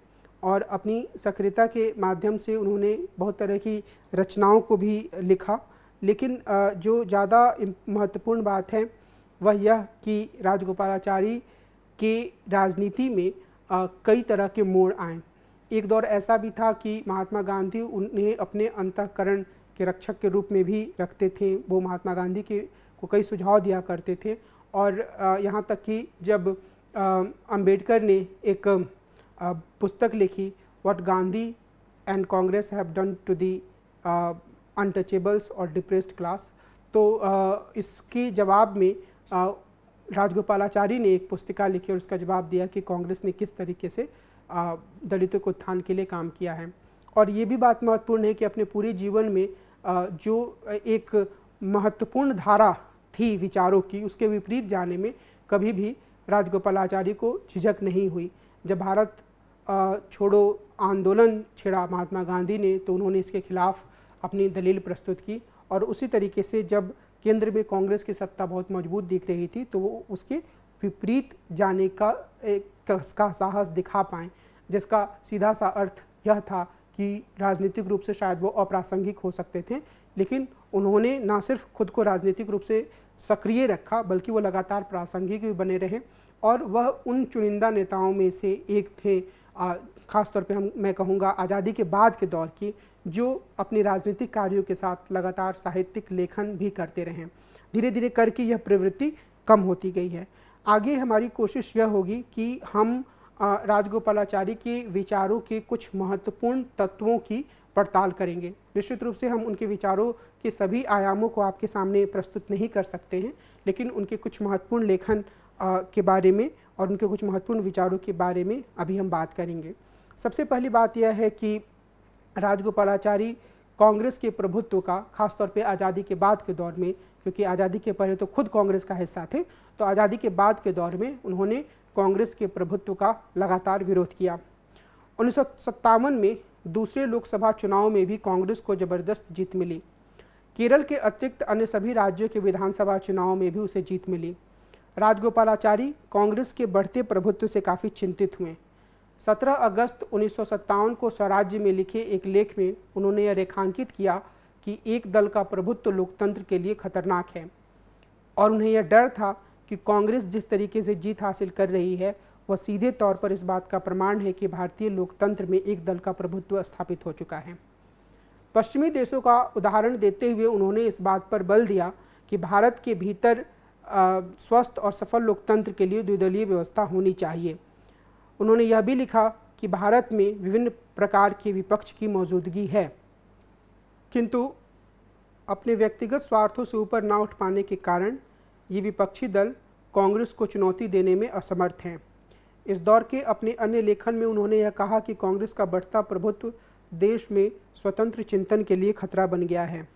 और अपनी सक्रियता के माध्यम से उन्होंने बहुत तरह की रचनाओं को भी लिखा लेकिन जो ज़्यादा महत्वपूर्ण बात है वह यह कि राजगोपालाचारी के राजनीति में कई तरह के मोड़ आए एक दौर ऐसा भी था कि महात्मा गांधी उन्हें अपने अंतकरण के रक्षक के रूप में भी रखते थे वो महात्मा गांधी के को कई सुझाव दिया करते थे और यहाँ तक कि जब अंबेडकर ने एक पुस्तक लिखी what Gandhi and Congress have done to the untouchables और डिप्रेस्ड क्लास तो uh, इसके जवाब में uh, राजगोपालाचारी ने एक पुस्तिका लिखी और उसका जवाब दिया कि कांग्रेस ने किस तरीके से uh, दलितों को उत्थान के लिए काम किया है और ये भी बात महत्वपूर्ण है कि अपने पूरे जीवन में uh, जो एक महत्वपूर्ण धारा थी विचारों की उसके विपरीत जाने में कभी भी राजगोपालाचारी को झिझक नहीं हुई जब भारत छोड़ो आंदोलन छेड़ा महात्मा गांधी ने तो उन्होंने इसके खिलाफ अपनी दलील प्रस्तुत की और उसी तरीके से जब केंद्र में कांग्रेस की सत्ता बहुत मजबूत दिख रही थी तो वो उसके विपरीत जाने का एक का साहस दिखा पाएँ जिसका सीधा सा अर्थ यह था कि राजनीतिक रूप से शायद वो अप्रासंगिक हो सकते थे लेकिन उन्होंने ना सिर्फ खुद को राजनीतिक रूप से सक्रिय रखा बल्कि वो लगातार प्रासंगिक भी बने रहे और वह उन चुनिंदा नेताओं में से एक थे ख़ास तौर पे हम मैं कहूँगा आज़ादी के बाद के दौर की जो अपने राजनीतिक कार्यों के साथ लगातार साहित्यिक लेखन भी करते रहें धीरे धीरे करके यह प्रवृत्ति कम होती गई है आगे हमारी कोशिश यह होगी कि हम राजगोपालाचारी के विचारों के कुछ महत्वपूर्ण तत्वों की पड़ताल करेंगे निश्चित रूप से हम उनके विचारों के सभी आयामों को आपके सामने प्रस्तुत नहीं कर सकते हैं लेकिन उनके कुछ महत्वपूर्ण लेखन के बारे में और उनके कुछ महत्वपूर्ण विचारों के बारे में अभी हम बात करेंगे सबसे पहली बात यह है कि राजगोपालाचारी कांग्रेस के प्रभुत्व का खासतौर पर आज़ादी के बाद के दौर में क्योंकि आज़ादी के पहले तो खुद कांग्रेस का हिस्सा थे तो आज़ादी के बाद के दौर में उन्होंने कांग्रेस के प्रभुत्व का लगातार विरोध किया उन्नीस में दूसरे लोकसभा चुनाव में भी कांग्रेस को जबरदस्त जीत मिली केरल के अतिरिक्त अन्य सभी राज्यों के विधानसभा चुनाव में भी उसे जीत मिली राजगोपालाचारी कांग्रेस के बढ़ते प्रभुत्व से काफ़ी चिंतित हुए 17 अगस्त उन्नीस को स्वराज्य में लिखे एक लेख में उन्होंने यह रेखांकित किया कि एक दल का प्रभुत्व लोकतंत्र के लिए खतरनाक है और उन्हें यह डर था कि कांग्रेस जिस तरीके से जीत हासिल कर रही है वह सीधे तौर पर इस बात का प्रमाण है कि भारतीय लोकतंत्र में एक दल का प्रभुत्व स्थापित हो चुका है पश्चिमी देशों का उदाहरण देते हुए उन्होंने इस बात पर बल दिया कि भारत के भीतर स्वस्थ और सफल लोकतंत्र के लिए द्विदलीय व्यवस्था होनी चाहिए उन्होंने यह भी लिखा कि भारत में विभिन्न प्रकार के विपक्ष की मौजूदगी है किंतु अपने व्यक्तिगत स्वार्थों से ऊपर ना उठ पाने के कारण ये विपक्षी दल कांग्रेस को चुनौती देने में असमर्थ हैं इस दौर के अपने अन्य लेखन में उन्होंने यह कहा कि कांग्रेस का बढ़ता प्रभुत्व देश में स्वतंत्र चिंतन के लिए खतरा बन गया है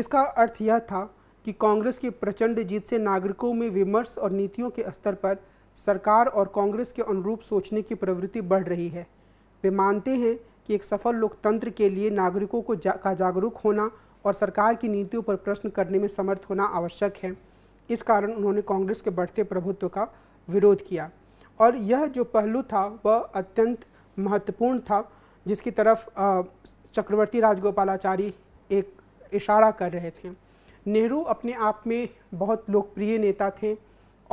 इसका अर्थ यह था कि कांग्रेस की प्रचंड जीत से नागरिकों में विमर्श और नीतियों के स्तर पर सरकार और कांग्रेस के अनुरूप सोचने की प्रवृत्ति बढ़ रही है वे मानते हैं कि एक सफल लोकतंत्र के लिए नागरिकों को जा, का जागरूक होना और सरकार की नीतियों पर प्रश्न करने में समर्थ होना आवश्यक है इस कारण उन्होंने कांग्रेस के बढ़ते प्रभुत्व का विरोध किया और यह जो पहलू था वह अत्यंत महत्वपूर्ण था जिसकी तरफ चक्रवर्ती राजगोपालाचारी एक इशारा कर रहे थे नेहरू अपने आप में बहुत लोकप्रिय नेता थे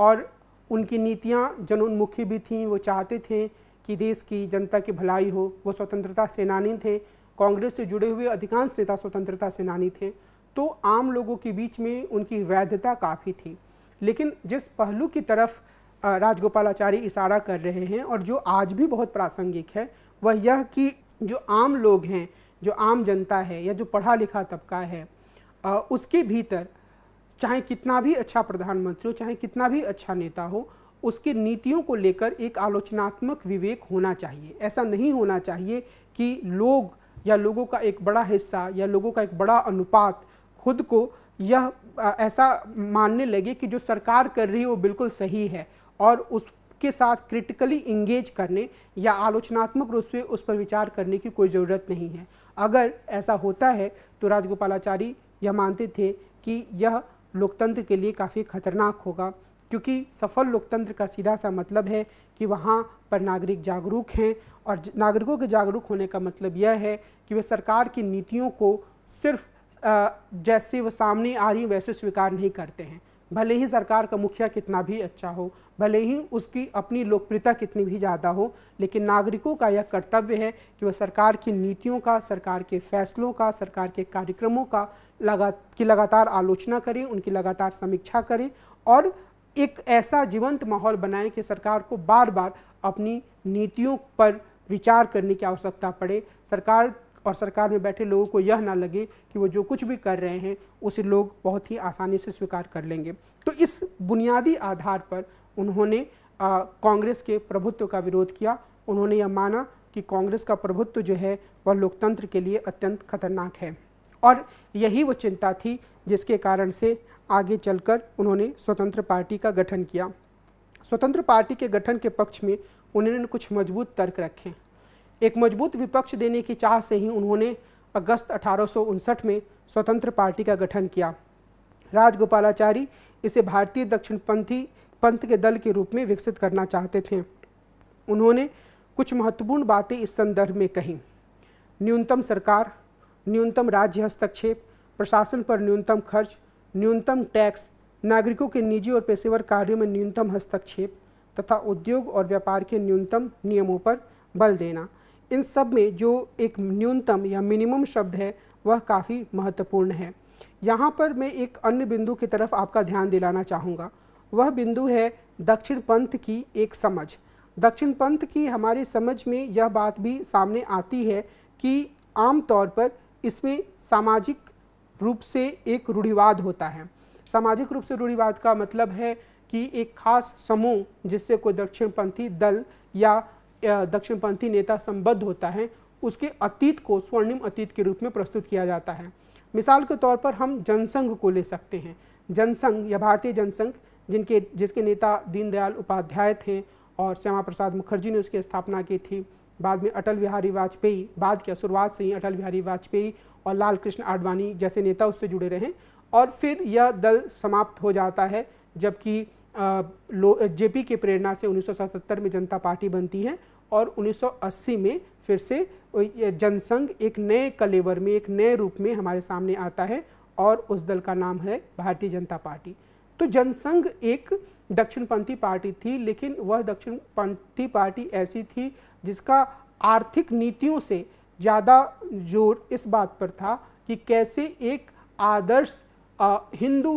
और उनकी नीतियाँ जनोन्मुखी भी थीं वो चाहते थे कि देश की जनता की भलाई हो वो स्वतंत्रता सेनानी थे कांग्रेस से जुड़े हुए अधिकांश नेता स्वतंत्रता सेनानी थे तो आम लोगों के बीच में उनकी वैधता काफ़ी थी लेकिन जिस पहलू की तरफ राजगोपालाचारी इशारा कर रहे हैं और जो आज भी बहुत प्रासंगिक है वह यह कि जो आम लोग हैं जो आम जनता है या जो पढ़ा लिखा तबका है उसके भीतर चाहे कितना भी अच्छा प्रधानमंत्री हो चाहे कितना भी अच्छा नेता हो उसके नीतियों को लेकर एक आलोचनात्मक विवेक होना चाहिए ऐसा नहीं होना चाहिए कि लोग या लोगों का एक बड़ा हिस्सा या लोगों का एक बड़ा अनुपात खुद को यह ऐसा मानने लगे कि जो सरकार कर रही है वो बिल्कुल सही है और उसके साथ क्रिटिकली इंगेज करने या आलोचनात्मक रूप से उस पर विचार करने की कोई ज़रूरत नहीं है अगर ऐसा होता है तो राजगोपालाचारी यह मानते थे कि यह लोकतंत्र के लिए काफ़ी खतरनाक होगा क्योंकि सफल लोकतंत्र का सीधा सा मतलब है कि वहाँ पर नागरिक जागरूक हैं और नागरिकों के जागरूक होने का मतलब यह है कि वे सरकार की नीतियों को सिर्फ जैसे वो सामने आ रही वैसे स्वीकार नहीं करते हैं भले ही सरकार का मुखिया कितना भी अच्छा हो भले ही उसकी अपनी लोकप्रियता कितनी भी ज़्यादा हो लेकिन नागरिकों का यह कर्तव्य है कि वह सरकार की नीतियों का सरकार के फैसलों का सरकार के कार्यक्रमों का लगा की लगातार आलोचना करें उनकी लगातार समीक्षा करें और एक ऐसा जीवंत माहौल बनाएं कि सरकार को बार बार अपनी नीतियों पर विचार करने की आवश्यकता पड़े सरकार और सरकार में बैठे लोगों को यह ना लगे कि वो जो कुछ भी कर रहे हैं उसे लोग बहुत ही आसानी से स्वीकार कर लेंगे तो इस बुनियादी आधार पर उन्होंने कांग्रेस के प्रभुत्व का विरोध किया उन्होंने यह माना कि कांग्रेस का प्रभुत्व जो है वह लोकतंत्र के लिए अत्यंत खतरनाक है और यही वो चिंता थी जिसके कारण से आगे चलकर उन्होंने स्वतंत्र पार्टी का गठन किया स्वतंत्र पार्टी के गठन के पक्ष में उन्होंने कुछ मजबूत तर्क रखे एक मजबूत विपक्ष देने की चाह से ही उन्होंने अगस्त अठारह में स्वतंत्र पार्टी का गठन किया राजगोपालाचारी इसे भारतीय दक्षिणपंथी पंथ के दल के रूप में विकसित करना चाहते थे उन्होंने कुछ महत्वपूर्ण बातें इस संदर्भ में कही न्यूनतम सरकार न्यूनतम राज्य हस्तक्षेप प्रशासन पर न्यूनतम खर्च न्यूनतम टैक्स नागरिकों के निजी और पेशेवर कार्यों में न्यूनतम हस्तक्षेप तथा उद्योग और व्यापार के न्यूनतम नियमों पर बल देना इन सब में जो एक न्यूनतम या मिनिमम शब्द है वह काफ़ी महत्वपूर्ण है यहाँ पर मैं एक अन्य बिंदु की तरफ आपका ध्यान दिलाना चाहूँगा वह बिंदु है दक्षिण पंथ की एक समझ दक्षिण पंथ की हमारी समझ में यह बात भी सामने आती है कि आमतौर पर इसमें सामाजिक रूप से एक रूढ़िवाद होता है सामाजिक रूप से रूढ़िवाद का मतलब है कि एक खास समूह जिससे कोई दक्षिणपंथी दल या दक्षिणपंथी नेता संबद्ध होता है उसके अतीत को स्वर्णिम अतीत के रूप में प्रस्तुत किया जाता है मिसाल के तौर पर हम जनसंघ को ले सकते हैं जनसंघ या भारतीय जनसंघ जिनके जिसके नेता दीनदयाल उपाध्याय थे और श्यामा प्रसाद मुखर्जी ने उसकी स्थापना की थी बाद में अटल बिहारी वाजपेयी बाद की शुरुआत से ही अटल बिहारी वाजपेयी और लाल कृष्ण आडवाणी जैसे नेता उससे जुड़े रहे और फिर यह दल समाप्त हो जाता है जबकि जेपी के प्रेरणा से 1977 में जनता पार्टी बनती है और 1980 में फिर से जनसंघ एक नए कलेवर में एक नए रूप में हमारे सामने आता है और उस दल का नाम है भारतीय जनता पार्टी तो जनसंघ एक दक्षिणपंथी पार्टी थी लेकिन वह दक्षिणपंथी पार्टी ऐसी थी जिसका आर्थिक नीतियों से ज़्यादा जोर इस बात पर था कि कैसे एक आदर्श हिंदू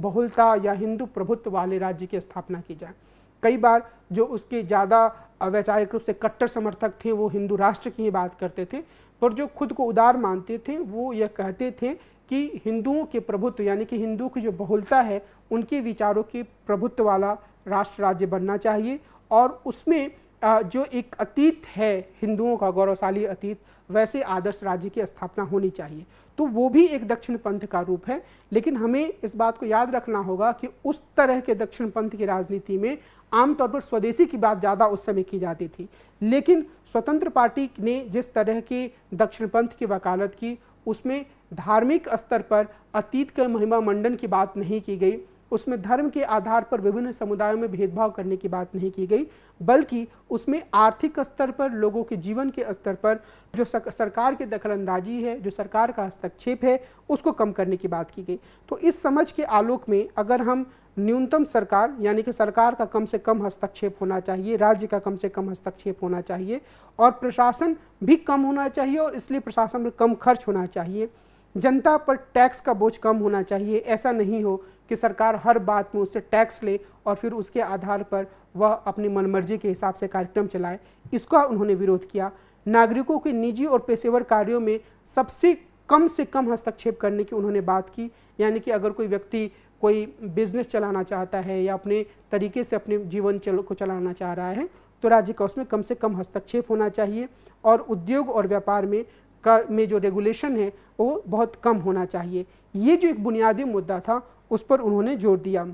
बहुलता या हिंदू प्रभुत्व वाले राज्य की स्थापना की जाए कई बार जो उसके ज़्यादा वैचारिक रूप से कट्टर समर्थक थे वो हिंदू राष्ट्र की ही बात करते थे पर जो खुद को उदार मानते थे वो यह कहते थे कि हिंदुओं के प्रभुत्व यानी कि हिंदुओं की जो बहुलता है उनके विचारों के प्रभुत्व वाला राष्ट्र राज्य बनना चाहिए और उसमें जो एक अतीत है हिंदुओं का गौरवशाली अतीत वैसे आदर्श राज्य की स्थापना होनी चाहिए तो वो भी एक दक्षिण पंथ का रूप है लेकिन हमें इस बात को याद रखना होगा कि उस तरह के दक्षिण पंथ की राजनीति में आमतौर पर स्वदेशी की बात ज़्यादा उस समय की जाती थी लेकिन स्वतंत्र पार्टी ने जिस तरह की दक्षिण पंथ की वकालत की उसमें धार्मिक स्तर पर अतीत के महिमा मंडन की बात नहीं की गई उसमें धर्म के आधार पर विभिन्न समुदायों में भेदभाव करने की बात नहीं की गई बल्कि उसमें आर्थिक स्तर पर लोगों के जीवन के स्तर पर जो सरकार के दखलंदाजी है जो सरकार का हस्तक्षेप है उसको कम करने की बात की गई तो इस समझ के आलोक में अगर हम न्यूनतम सरकार यानी कि सरकार का कम से कम हस्तक्षेप होना चाहिए राज्य का कम से कम हस्तक्षेप होना चाहिए और प्रशासन भी कम होना चाहिए और इसलिए प्रशासन में कम खर्च होना चाहिए जनता पर टैक्स का बोझ कम होना चाहिए ऐसा नहीं हो कि सरकार हर बात में उससे टैक्स ले और फिर उसके आधार पर वह अपनी मनमर्जी के हिसाब से कार्यक्रम चलाए इसका उन्होंने विरोध किया नागरिकों के निजी और पेशेवर कार्यों में सबसे कम से कम हस्तक्षेप करने की उन्होंने बात की यानी कि अगर कोई व्यक्ति कोई बिजनेस चलाना चाहता है या अपने तरीके से अपने जीवन चल को चलाना चाह रहा है तो राज्य का उसमें कम से कम हस्तक्षेप होना चाहिए और उद्योग और व्यापार में का में जो रेगुलेशन है वो बहुत कम होना चाहिए ये जो एक बुनियादी मुद्दा था उस पर उन्होंने जोर दिया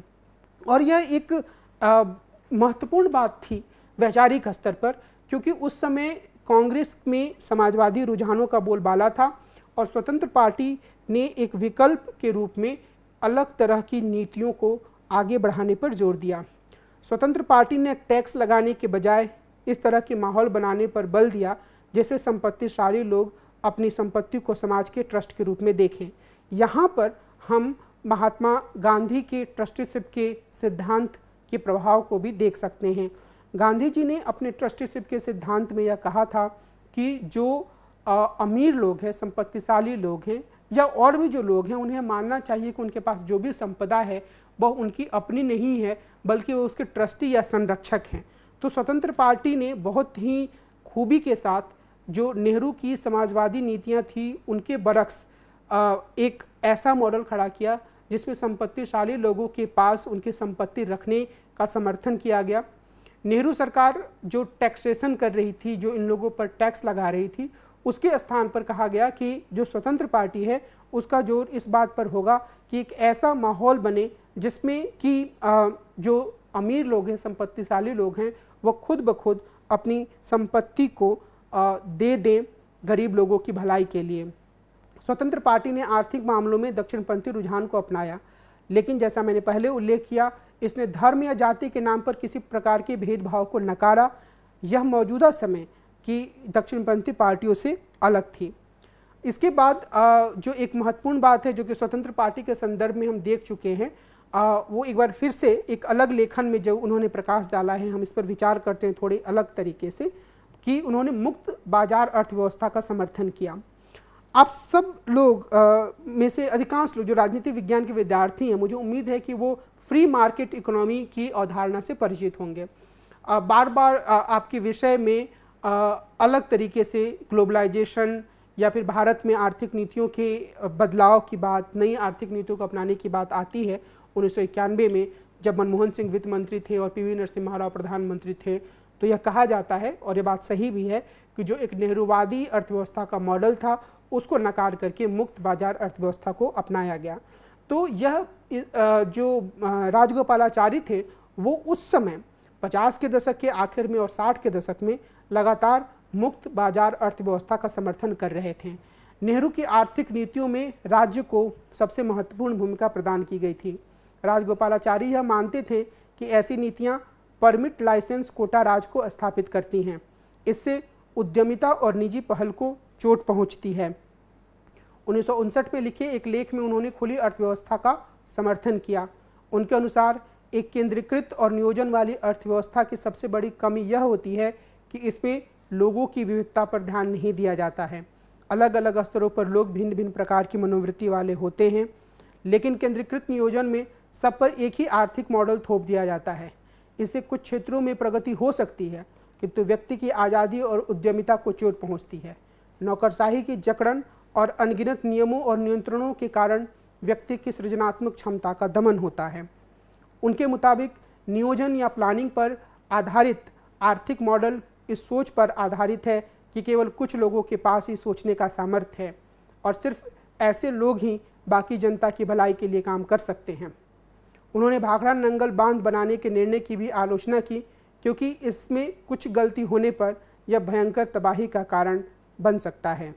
और यह एक महत्वपूर्ण बात थी वैचारिक स्तर पर क्योंकि उस समय कांग्रेस में समाजवादी रुझानों का बोलबाला था और स्वतंत्र पार्टी ने एक विकल्प के रूप में अलग तरह की नीतियों को आगे बढ़ाने पर जोर दिया स्वतंत्र पार्टी ने टैक्स लगाने के बजाय इस तरह के माहौल बनाने पर बल दिया जैसे संपत्तिशाली लोग अपनी संपत्ति को समाज के ट्रस्ट के रूप में देखें यहाँ पर हम महात्मा गांधी के ट्रस्टीशिप के सिद्धांत के प्रभाव को भी देख सकते हैं गांधी जी ने अपने ट्रस्टीशिप के सिद्धांत में यह कहा था कि जो आ, अमीर लोग हैं संपत्तिशाली लोग हैं या और भी जो लोग हैं उन्हें मानना चाहिए कि उनके पास जो भी संपदा है वह उनकी अपनी नहीं है बल्कि वह उसके ट्रस्टी या संरक्षक हैं तो स्वतंत्र पार्टी ने बहुत ही खूबी के साथ जो नेहरू की समाजवादी नीतियाँ थी उनके बरक्स एक ऐसा मॉडल खड़ा किया जिसमें संपत्तिशाली लोगों के पास उनकी संपत्ति रखने का समर्थन किया गया नेहरू सरकार जो टैक्सेशन कर रही थी जो इन लोगों पर टैक्स लगा रही थी उसके स्थान पर कहा गया कि जो स्वतंत्र पार्टी है उसका जोर इस बात पर होगा कि एक ऐसा माहौल बने जिसमें कि जो अमीर लोग हैं संपत्तिशाली लोग हैं वो खुद ब खुद अपनी संपत्ति को दे दें गरीब लोगों की भलाई के लिए स्वतंत्र पार्टी ने आर्थिक मामलों में दक्षिणपंथी रुझान को अपनाया लेकिन जैसा मैंने पहले उल्लेख किया इसने धर्म या जाति के नाम पर किसी प्रकार के भेदभाव को नकारा यह मौजूदा समय की दक्षिणपंथी पार्टियों से अलग थी इसके बाद जो एक महत्वपूर्ण बात है जो कि स्वतंत्र पार्टी के संदर्भ में हम देख चुके हैं वो एक बार फिर से एक अलग लेखन में जो उन्होंने प्रकाश डाला है हम इस पर विचार करते हैं थोड़े अलग तरीके से कि उन्होंने मुक्त बाजार अर्थव्यवस्था का समर्थन किया आप सब लोग आ, में से अधिकांश लोग जो राजनीति विज्ञान के विद्यार्थी हैं मुझे उम्मीद है कि वो फ्री मार्केट इकोनॉमी की अवधारणा से परिचित होंगे आ, बार बार आ, आपके विषय में आ, अलग तरीके से ग्लोबलाइजेशन या फिर भारत में आर्थिक नीतियों के बदलाव की बात नई आर्थिक नीतियों को अपनाने की बात आती है उन्नीस में जब मनमोहन सिंह वित्त मंत्री थे और पीवी नरसिम्हा राव प्रधानमंत्री थे तो यह कहा जाता है और ये बात सही भी है कि जो एक नेहरूवादी अर्थव्यवस्था का मॉडल था उसको नकार करके मुक्त बाजार अर्थव्यवस्था को अपनाया गया तो यह जो राजगोपालाचार्य थे वो उस समय 50 के दशक के आखिर में और 60 के दशक में लगातार मुक्त बाजार अर्थव्यवस्था का समर्थन कर रहे थे नेहरू की आर्थिक नीतियों में राज्य को सबसे महत्वपूर्ण भूमिका प्रदान की गई थी राजगोपालाचारी यह मानते थे कि ऐसी नीतियाँ परमिट लाइसेंस कोटा राज को स्थापित करती हैं इससे उद्यमिता और निजी पहल को चोट पहुंचती है उन्नीस में लिखे एक लेख में उन्होंने खुली अर्थव्यवस्था का समर्थन किया उनके अनुसार एक केंद्रीकृत और नियोजन वाली अर्थव्यवस्था की सबसे बड़ी कमी यह होती है कि इसमें लोगों की विविधता पर ध्यान नहीं दिया जाता है अलग अलग स्तरों पर लोग भिन्न भिन्न प्रकार की मनोवृत्ति वाले होते हैं लेकिन केंद्रीकृत नियोजन में सब पर एक ही आर्थिक मॉडल थोप दिया जाता है इससे कुछ क्षेत्रों में प्रगति हो सकती है किंतु व्यक्ति की आज़ादी और उद्यमिता को चोट पहुँचती है नौकरशाही की जकड़न और अनगिनत नियमों और नियंत्रणों के कारण व्यक्ति की सृजनात्मक क्षमता का दमन होता है उनके मुताबिक नियोजन या प्लानिंग पर आधारित आर्थिक मॉडल इस सोच पर आधारित है कि केवल कुछ लोगों के पास ही सोचने का सामर्थ्य है और सिर्फ ऐसे लोग ही बाकी जनता की भलाई के लिए काम कर सकते हैं उन्होंने भाखड़ा नंगल बांध बनाने के निर्णय की भी आलोचना की क्योंकि इसमें कुछ गलती होने पर यह भयंकर तबाही का कारण बन सकता है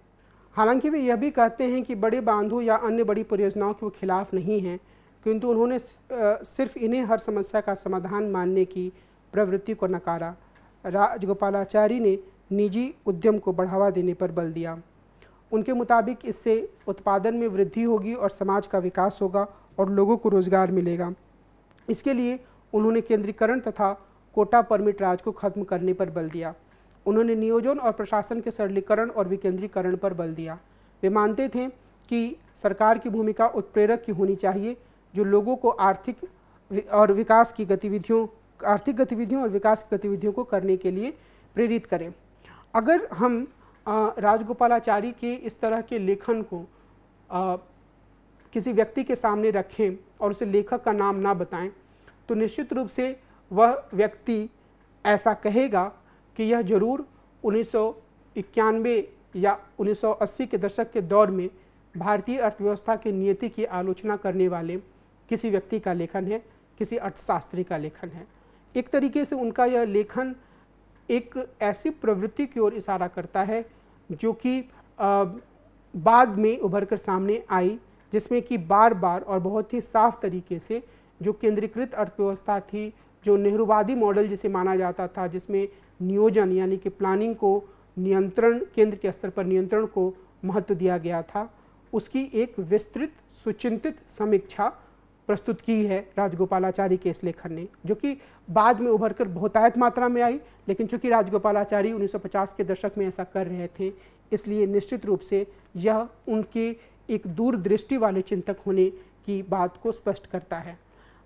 हालांकि वे यह भी कहते हैं कि बड़े बांधों या अन्य बड़ी परियोजनाओं के खिलाफ नहीं हैं किंतु उन्होंने सिर्फ इन्हें हर समस्या का समाधान मानने की प्रवृत्ति को नकारा राजगोपालाचारी ने निजी उद्यम को बढ़ावा देने पर बल दिया उनके मुताबिक इससे उत्पादन में वृद्धि होगी और समाज का विकास होगा और लोगों को रोज़गार मिलेगा इसके लिए उन्होंने केंद्रीकरण तथा कोटा परमिट राज को खत्म करने पर बल दिया उन्होंने नियोजन और प्रशासन के सरलीकरण और विकेंद्रीकरण पर बल दिया वे मानते थे कि सरकार की भूमिका उत्प्रेरक की होनी चाहिए जो लोगों को आर्थिक और विकास की गतिविधियों आर्थिक गतिविधियों और विकास की गतिविधियों को करने के लिए प्रेरित करें अगर हम राजगोपालाचारी के इस तरह के लेखन को आ, किसी व्यक्ति के सामने रखें और उसे लेखक का नाम ना बताएं तो निश्चित रूप से वह व्यक्ति ऐसा कहेगा कि यह जरूर उन्नीस या 1980 के दशक के दौर में भारतीय अर्थव्यवस्था की नियति की आलोचना करने वाले किसी व्यक्ति का लेखन है किसी अर्थशास्त्री का लेखन है एक तरीके से उनका यह लेखन एक ऐसी प्रवृत्ति की ओर इशारा करता है जो कि बाद में उभर कर सामने आई जिसमें कि बार बार और बहुत ही साफ तरीके से जो केंद्रीकृत अर्थव्यवस्था थी जो नेहरूवादी मॉडल जिसे माना जाता था जिसमें नियोजन यानी कि प्लानिंग को नियंत्रण केंद्र के स्तर पर नियंत्रण को महत्व दिया गया था उसकी एक विस्तृत सुचिंतित समीक्षा प्रस्तुत की है राजगोपालाचारी के इस लेखन ने जो कि बाद में उभर कर बहुतायत मात्रा में आई लेकिन चूंकि राजगोपालाचारी 1950 के दशक में ऐसा कर रहे थे इसलिए निश्चित रूप से यह उनके एक दूरदृष्टि वाले चिंतक होने की बात को स्पष्ट करता है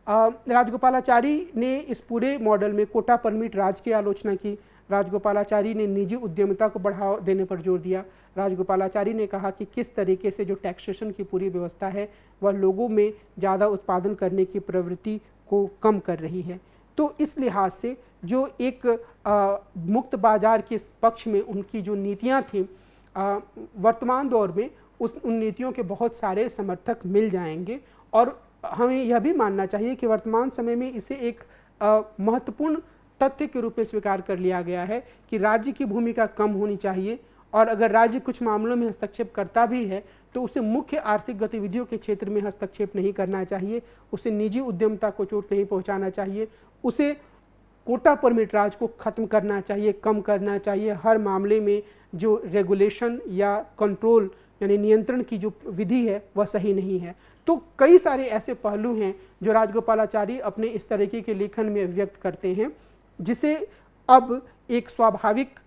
राजगोपालाचारी ने इस पूरे मॉडल में कोटा परमिट राज की आलोचना की राजगोपालाचारी ने निजी उद्यमिता को बढ़ावा देने पर जोर दिया राजगोपालाचारी ने कहा कि किस तरीके से जो टैक्सेशन की पूरी व्यवस्था है वह लोगों में ज़्यादा उत्पादन करने की प्रवृत्ति को कम कर रही है तो इस लिहाज से जो एक आ, मुक्त बाजार के पक्ष में उनकी जो नीतियाँ थीं वर्तमान दौर में उस उन नीतियों के बहुत सारे समर्थक मिल जाएंगे और हमें यह भी मानना चाहिए कि वर्तमान समय में इसे एक महत्वपूर्ण तथ्य के रूप में स्वीकार कर लिया गया है कि राज्य की भूमिका कम होनी चाहिए और अगर राज्य कुछ मामलों में हस्तक्षेप करता भी है तो उसे मुख्य आर्थिक गतिविधियों के क्षेत्र में हस्तक्षेप नहीं करना चाहिए उसे निजी उद्यमता को चोट नहीं पहुंचाना चाहिए उसे कोटा परमिट राज को ख़त्म करना चाहिए कम करना चाहिए हर मामले में जो रेगुलेशन या कंट्रोल यानी नियंत्रण की जो विधि है वह सही नहीं है तो कई सारे ऐसे पहलू हैं जो राजगोपालाचारी अपने इस तरीके के लेखन में व्यक्त करते हैं जिसे अब एक स्वाभाविक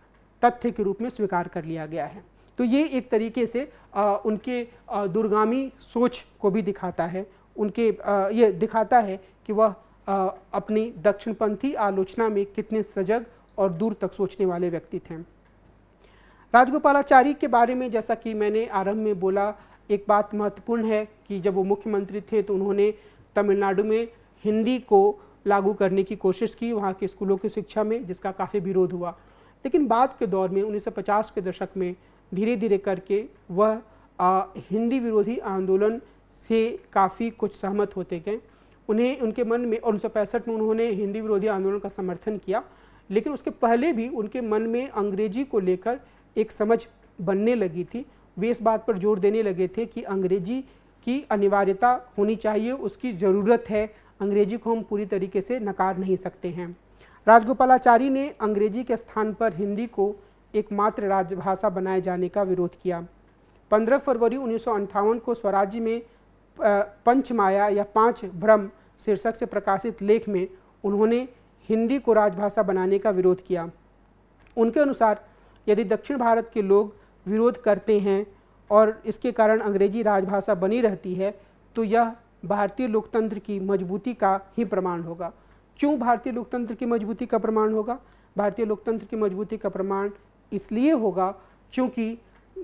तथ्य के रूप में स्वीकार कर लिया गया है तो ये एक तरीके से आ, उनके आ, दुर्गामी सोच को भी दिखाता है उनके आ, ये दिखाता है कि वह अपनी दक्षिणपंथी आलोचना में कितने सजग और दूर तक सोचने वाले व्यक्ति थे राजगोपालाचारी के बारे में जैसा कि मैंने आरंभ में बोला एक बात महत्वपूर्ण है कि जब वो मुख्यमंत्री थे तो उन्होंने तमिलनाडु में हिंदी को लागू करने की कोशिश की वहाँ के स्कूलों की शिक्षा में जिसका काफ़ी विरोध हुआ लेकिन बाद के दौर में 1950 के दशक में धीरे धीरे करके वह आ, हिंदी विरोधी आंदोलन से काफ़ी कुछ सहमत होते गए उन्हें उनके मन में और उन्नीस में उन्होंने हिंदी विरोधी आंदोलन का समर्थन किया लेकिन उसके पहले भी उनके मन में अंग्रेजी को लेकर एक समझ बनने लगी थी वे इस बात पर जोर देने लगे थे कि अंग्रेजी की अनिवार्यता होनी चाहिए उसकी ज़रूरत है अंग्रेजी को हम पूरी तरीके से नकार नहीं सकते हैं राजगोपालाचारी ने अंग्रेजी के स्थान पर हिंदी को एकमात्र राजभाषा बनाए जाने का विरोध किया 15 फरवरी उन्नीस को स्वराज्य में पंचमाया या पांच भ्रम शीर्षक से प्रकाशित लेख में उन्होंने हिंदी को राजभाषा बनाने का विरोध किया उनके अनुसार यदि दक्षिण भारत के लोग विरोध करते हैं और इसके कारण अंग्रेजी राजभाषा बनी रहती है तो यह भारतीय लोकतंत्र की मजबूती का ही प्रमाण होगा क्यों भारतीय लोकतंत्र की मजबूती का प्रमाण होगा भारतीय लोकतंत्र की मजबूती का प्रमाण इसलिए होगा क्योंकि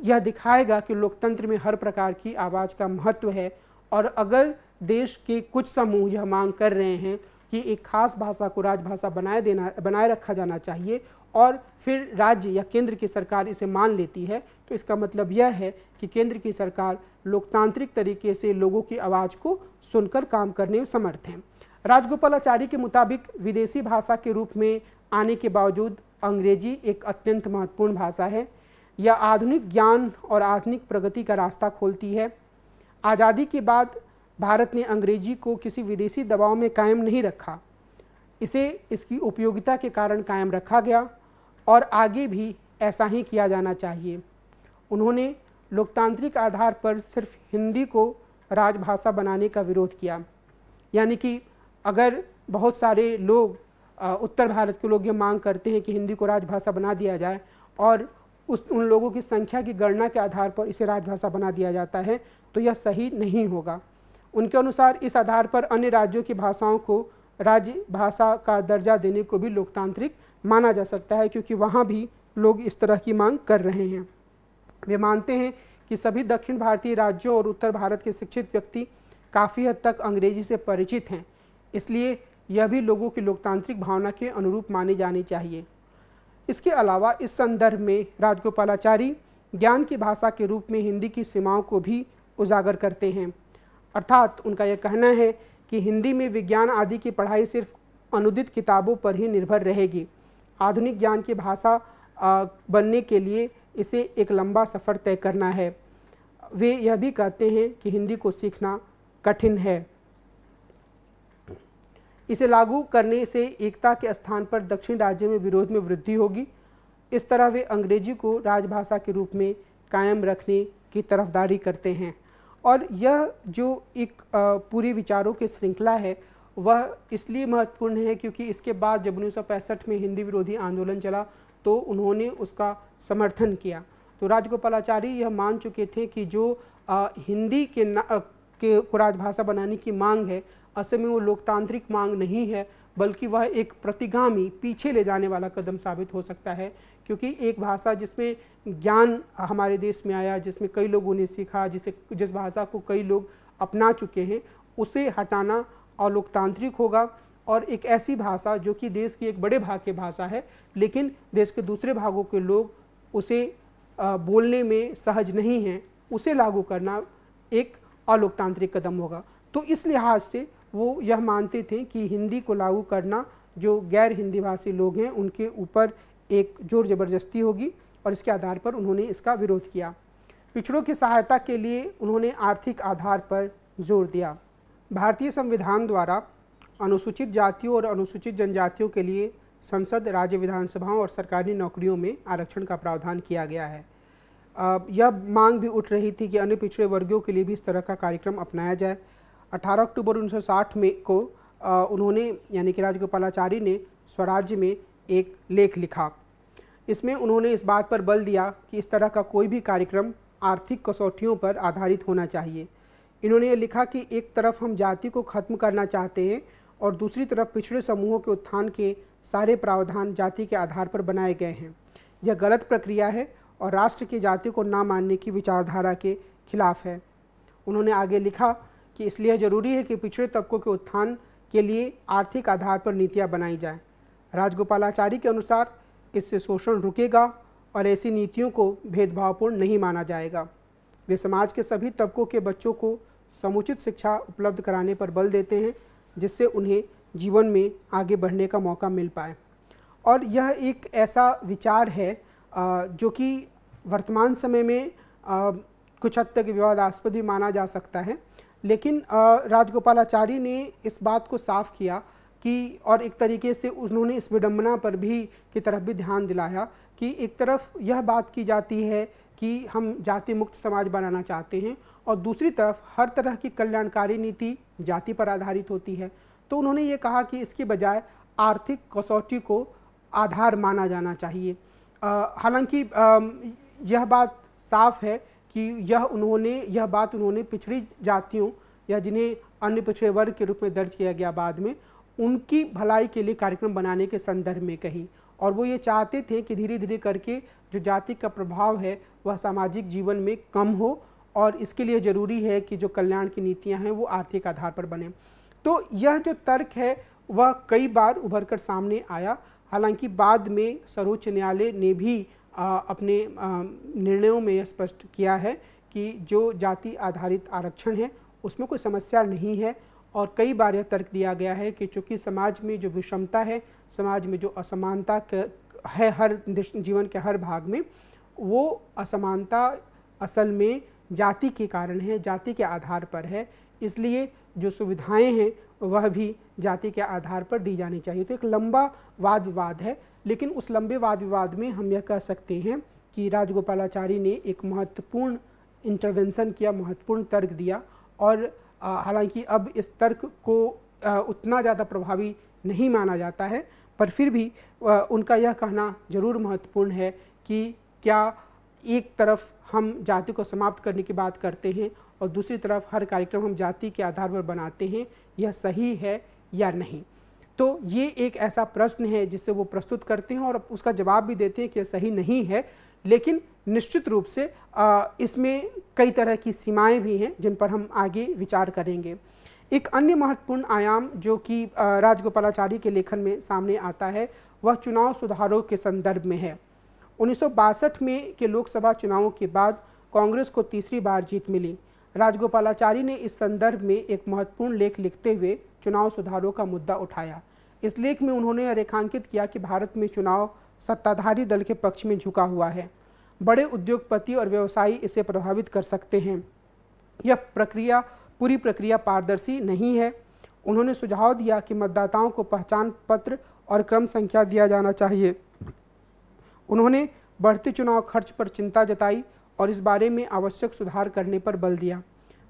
यह दिखाएगा कि लोकतंत्र में हर प्रकार की आवाज़ का महत्व है और अगर देश के कुछ समूह यह मांग कर रहे हैं कि एक खास भाषा को राजभाषा बनाए देना बनाए रखा जाना चाहिए और फिर राज्य या केंद्र की सरकार इसे मान लेती है तो इसका मतलब यह है कि केंद्र की सरकार लोकतांत्रिक तरीके से लोगों की आवाज़ को सुनकर काम करने में समर्थ है राजगोपाल आचार्य के मुताबिक विदेशी भाषा के रूप में आने के बावजूद अंग्रेजी एक अत्यंत महत्वपूर्ण भाषा है यह आधुनिक ज्ञान और आधुनिक प्रगति का रास्ता खोलती है आज़ादी के बाद भारत ने अंग्रेजी को किसी विदेशी दबाव में कायम नहीं रखा इसे इसकी उपयोगिता के कारण कायम रखा गया और आगे भी ऐसा ही किया जाना चाहिए उन्होंने लोकतांत्रिक आधार पर सिर्फ हिंदी को राजभाषा बनाने का विरोध किया यानी कि अगर बहुत सारे लोग उत्तर भारत के लोग ये मांग करते हैं कि हिंदी को राजभाषा बना दिया जाए और उस उन लोगों की संख्या की गणना के आधार पर इसे राजभाषा बना दिया जाता है तो यह सही नहीं होगा उनके अनुसार इस आधार पर अन्य राज्यों की भाषाओं को राज्य भाषा का दर्जा देने को भी लोकतांत्रिक माना जा सकता है क्योंकि वहाँ भी लोग इस तरह की मांग कर रहे हैं वे मानते हैं कि सभी दक्षिण भारतीय राज्यों और उत्तर भारत के शिक्षित व्यक्ति काफ़ी हद तक अंग्रेजी से परिचित हैं इसलिए यह भी लोगों की लोकतांत्रिक भावना के अनुरूप माने जाने चाहिए इसके अलावा इस संदर्भ में राजगोपालाचारी ज्ञान की भाषा के रूप में हिंदी की सीमाओं को भी उजागर करते हैं अर्थात उनका यह कहना है कि हिंदी में विज्ञान आदि की पढ़ाई सिर्फ अनुदित किताबों पर ही निर्भर रहेगी आधुनिक ज्ञान की भाषा बनने के लिए इसे एक लंबा सफ़र तय करना है वे यह भी कहते हैं कि हिंदी को सीखना कठिन है इसे लागू करने से एकता के स्थान पर दक्षिण राज्य में विरोध में वृद्धि होगी इस तरह वे अंग्रेजी को राजभाषा के रूप में कायम रखने की तरफदारी करते हैं और यह जो एक पूरे विचारों की श्रृंखला है वह इसलिए महत्वपूर्ण है क्योंकि इसके बाद जब उन्नीस में हिंदी विरोधी आंदोलन चला तो उन्होंने उसका समर्थन किया तो राजगोपालाचारी यह मान चुके थे कि जो आ, हिंदी के ना आ, के को राजभाषा बनाने की मांग है असल में वो लोकतांत्रिक मांग नहीं है बल्कि वह एक प्रतिगामी पीछे ले जाने वाला कदम साबित हो सकता है क्योंकि एक भाषा जिसमें ज्ञान हमारे देश में आया जिसमें कई लोगों ने सीखा जिसे जिस भाषा को कई लोग अपना चुके हैं उसे हटाना अलोकतांत्रिक होगा और एक ऐसी भाषा जो कि देश की एक बड़े भाग की भाषा है लेकिन देश के दूसरे भागों के लोग उसे बोलने में सहज नहीं हैं उसे लागू करना एक अलोकतांत्रिक कदम होगा तो इस लिहाज से वो यह मानते थे कि हिंदी को लागू करना जो गैर हिंदी भाषी लोग हैं उनके ऊपर एक जोर ज़बरदस्ती होगी और इसके आधार पर उन्होंने इसका विरोध किया पिछड़ों की सहायता के लिए उन्होंने आर्थिक आधार पर जोर दिया भारतीय संविधान द्वारा अनुसूचित जातियों और अनुसूचित जनजातियों के लिए संसद राज्य विधानसभाओं और सरकारी नौकरियों में आरक्षण का प्रावधान किया गया है यह मांग भी उठ रही थी कि अन्य पिछड़े वर्गों के लिए भी इस तरह का कार्यक्रम अपनाया जाए 18 अक्टूबर 1960 में को उन्होंने यानी कि राजगोपालाचारी ने स्वराज्य में एक लेख लिखा इसमें उन्होंने इस बात पर बल दिया कि इस तरह का कोई भी कार्यक्रम आर्थिक कसौटियों पर आधारित होना चाहिए इन्होंने ये लिखा कि एक तरफ हम जाति को खत्म करना चाहते हैं और दूसरी तरफ पिछड़े समूहों के उत्थान के सारे प्रावधान जाति के आधार पर बनाए गए हैं यह गलत प्रक्रिया है और राष्ट्र की जाति को ना मानने की विचारधारा के खिलाफ है उन्होंने आगे लिखा कि इसलिए ज़रूरी है कि पिछड़े तबकों के उत्थान के लिए आर्थिक आधार पर नीतियाँ बनाई जाएँ राजगोपालाचारी के अनुसार इससे शोषण रुकेगा और ऐसी नीतियों को भेदभावपूर्ण नहीं माना जाएगा वे समाज के सभी तबकों के बच्चों को समुचित शिक्षा उपलब्ध कराने पर बल देते हैं जिससे उन्हें जीवन में आगे बढ़ने का मौका मिल पाए और यह एक ऐसा विचार है जो कि वर्तमान समय में कुछ हद तक विवादास्पद भी माना जा सकता है लेकिन राजगोपालाचारी ने इस बात को साफ किया कि और एक तरीके से उन्होंने इस विडम्बना पर भी की तरफ भी ध्यान दिलाया कि एक तरफ यह बात की जाती है कि हम जाति मुक्त समाज बनाना चाहते हैं और दूसरी तरफ हर तरह की कल्याणकारी नीति जाति पर आधारित होती है तो उन्होंने ये कहा कि इसके बजाय आर्थिक कसौटी को आधार माना जाना चाहिए हालांकि यह बात साफ है कि यह उन्होंने यह बात उन्होंने पिछड़ी जातियों या जिन्हें अन्य पिछड़े वर्ग के रूप में दर्ज किया गया बाद में उनकी भलाई के लिए कार्यक्रम बनाने के संदर्भ में कही और वो ये चाहते थे कि धीरे धीरे करके जो जाति का प्रभाव है वह सामाजिक जीवन में कम हो और इसके लिए ज़रूरी है कि जो कल्याण की नीतियाँ हैं वो आर्थिक आधार पर बने तो यह जो तर्क है वह कई बार उभर कर सामने आया हालांकि बाद में सर्वोच्च न्यायालय ने भी आ, अपने निर्णयों में स्पष्ट किया है कि जो जाति आधारित आरक्षण है उसमें कोई समस्या नहीं है और कई बार यह तर्क दिया गया है कि चूँकि समाज में जो विषमता है समाज में जो असमानता है हर जीवन के हर भाग में वो असमानता असल में जाति के कारण है जाति के आधार पर है इसलिए जो सुविधाएं हैं वह भी जाति के आधार पर दी जानी चाहिए तो एक लंबा वाद विवाद है लेकिन उस लंबे वाद विवाद में हम यह कह सकते हैं कि राजगोपालाचारी ने एक महत्वपूर्ण इंटरवेंशन किया महत्वपूर्ण तर्क दिया और हालांकि अब इस तर्क को उतना ज़्यादा प्रभावी नहीं माना जाता है पर फिर भी उनका यह कहना ज़रूर महत्वपूर्ण है कि क्या एक तरफ हम जाति को समाप्त करने की बात करते हैं और दूसरी तरफ हर कार्यक्रम हम जाति के आधार पर बनाते हैं यह सही है या नहीं तो ये एक ऐसा प्रश्न है जिसे वो प्रस्तुत करते हैं और उसका जवाब भी देते हैं कि यह सही नहीं है लेकिन निश्चित रूप से इसमें कई तरह की सीमाएं भी हैं जिन पर हम आगे विचार करेंगे एक अन्य महत्वपूर्ण आयाम जो कि राजगोपालाचारी के लेखन में सामने आता है वह चुनाव सुधारों के संदर्भ में है उन्नीस में के लोकसभा चुनावों के बाद कांग्रेस को तीसरी बार जीत मिली राजगोपालाचारी ने इस संदर्भ में एक महत्वपूर्ण लेख लिखते हुए चुनाव सुधारों का मुद्दा उठाया इस लेख में उन्होंने रेखांकित किया कि भारत में चुनाव सत्ताधारी दल के पक्ष में झुका हुआ है बड़े उद्योगपति और व्यवसायी इसे प्रभावित कर सकते हैं यह प्रक्रिया पूरी प्रक्रिया पारदर्शी नहीं है उन्होंने सुझाव दिया कि मतदाताओं को पहचान पत्र और क्रम संख्या दिया जाना चाहिए उन्होंने बढ़ते चुनाव खर्च पर चिंता जताई और इस बारे में आवश्यक सुधार करने पर बल दिया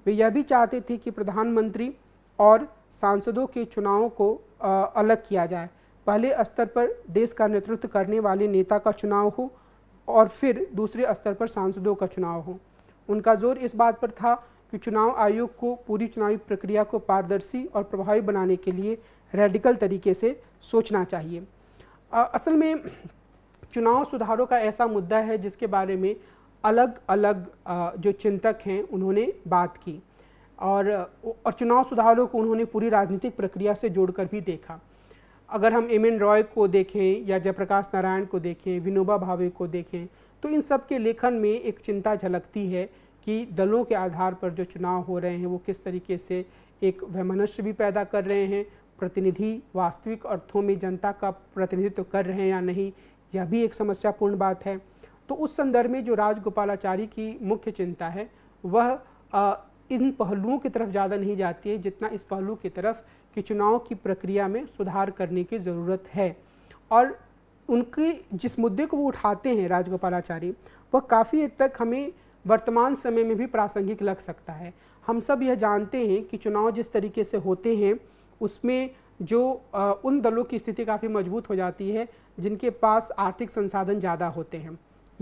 वे यह भी चाहते थे कि प्रधानमंत्री और सांसदों के चुनावों को अलग किया जाए पहले स्तर पर देश का नेतृत्व करने वाले नेता का चुनाव हो और फिर दूसरे स्तर पर सांसदों का चुनाव हो उनका जोर इस बात पर था कि चुनाव आयोग को पूरी चुनावी प्रक्रिया को पारदर्शी और प्रभावी बनाने के लिए रेडिकल तरीके से सोचना चाहिए आ, असल में चुनाव सुधारों का ऐसा मुद्दा है जिसके बारे में अलग अलग आ, जो चिंतक हैं उन्होंने बात की और और चुनाव सुधारों को उन्होंने पूरी राजनीतिक प्रक्रिया से जोड़कर भी देखा अगर हम एम एन रॉय को देखें या जयप्रकाश नारायण को देखें विनोबा भावे को देखें तो इन सब के लेखन में एक चिंता झलकती है कि दलों के आधार पर जो चुनाव हो रहे हैं वो किस तरीके से एक मनुष्य भी पैदा कर रहे हैं प्रतिनिधि वास्तविक अर्थों में जनता का प्रतिनिधित्व कर रहे हैं या नहीं यह भी एक समस्यापूर्ण बात है तो उस संदर्भ में जो राजगोपालाचारी की मुख्य चिंता है वह इन पहलुओं की तरफ ज़्यादा नहीं जाती है जितना इस पहलू की तरफ कि चुनाव की प्रक्रिया में सुधार करने की ज़रूरत है और उनके जिस मुद्दे को वो उठाते हैं राजगोपालाचारी वह काफ़ी हद तक हमें वर्तमान समय में भी प्रासंगिक लग सकता है हम सब यह जानते हैं कि चुनाव जिस तरीके से होते हैं उसमें जो उन दलों की स्थिति काफ़ी मजबूत हो जाती है जिनके पास आर्थिक संसाधन ज़्यादा होते हैं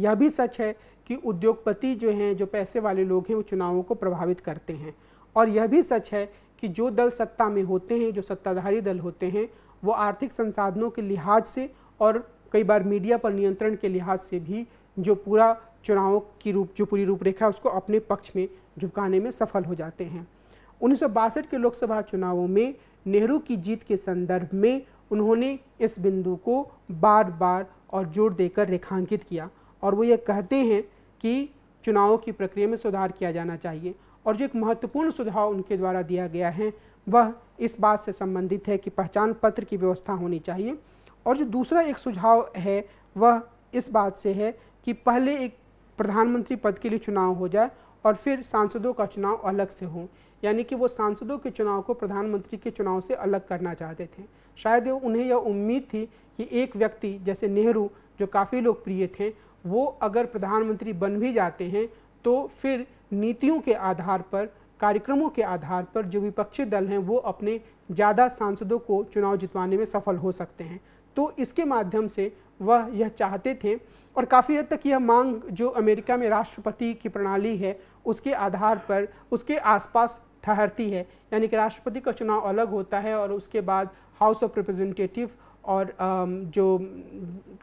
यह भी सच है कि उद्योगपति जो हैं जो पैसे वाले लोग हैं वो चुनावों को प्रभावित करते हैं और यह भी सच है कि जो दल सत्ता में होते हैं जो सत्ताधारी दल होते हैं वो आर्थिक संसाधनों के लिहाज से और कई बार मीडिया पर नियंत्रण के लिहाज से भी जो पूरा चुनावों की रूप जो पूरी रूपरेखा है उसको अपने पक्ष में झुकाने में सफल हो जाते हैं उन्नीस के लोकसभा चुनावों में नेहरू की जीत के संदर्भ में उन्होंने इस बिंदु को बार बार और जोर देकर रेखांकित किया और वो ये कहते हैं कि चुनावों की प्रक्रिया में सुधार किया जाना चाहिए और जो एक महत्वपूर्ण सुझाव उनके द्वारा दिया गया है वह इस बात से संबंधित है कि पहचान पत्र की व्यवस्था होनी चाहिए और जो दूसरा एक सुझाव है वह इस बात से है कि पहले एक प्रधानमंत्री पद के लिए चुनाव हो जाए और फिर सांसदों का चुनाव अलग से हो यानी कि वो सांसदों के चुनाव को प्रधानमंत्री के चुनाव से अलग करना चाहते थे शायद उन्हें यह उम्मीद थी कि एक व्यक्ति जैसे नेहरू जो काफ़ी लोकप्रिय थे वो अगर प्रधानमंत्री बन भी जाते हैं तो फिर नीतियों के आधार पर कार्यक्रमों के आधार पर जो विपक्षी दल हैं वो अपने ज़्यादा सांसदों को चुनाव जितवाने में सफल हो सकते हैं तो इसके माध्यम से वह यह चाहते थे और काफ़ी हद तक यह मांग जो अमेरिका में राष्ट्रपति की प्रणाली है उसके आधार पर उसके आसपास ठहरती है यानी कि राष्ट्रपति का चुनाव अलग होता है और उसके बाद हाउस ऑफ रिप्रेजेंटेटिव और जो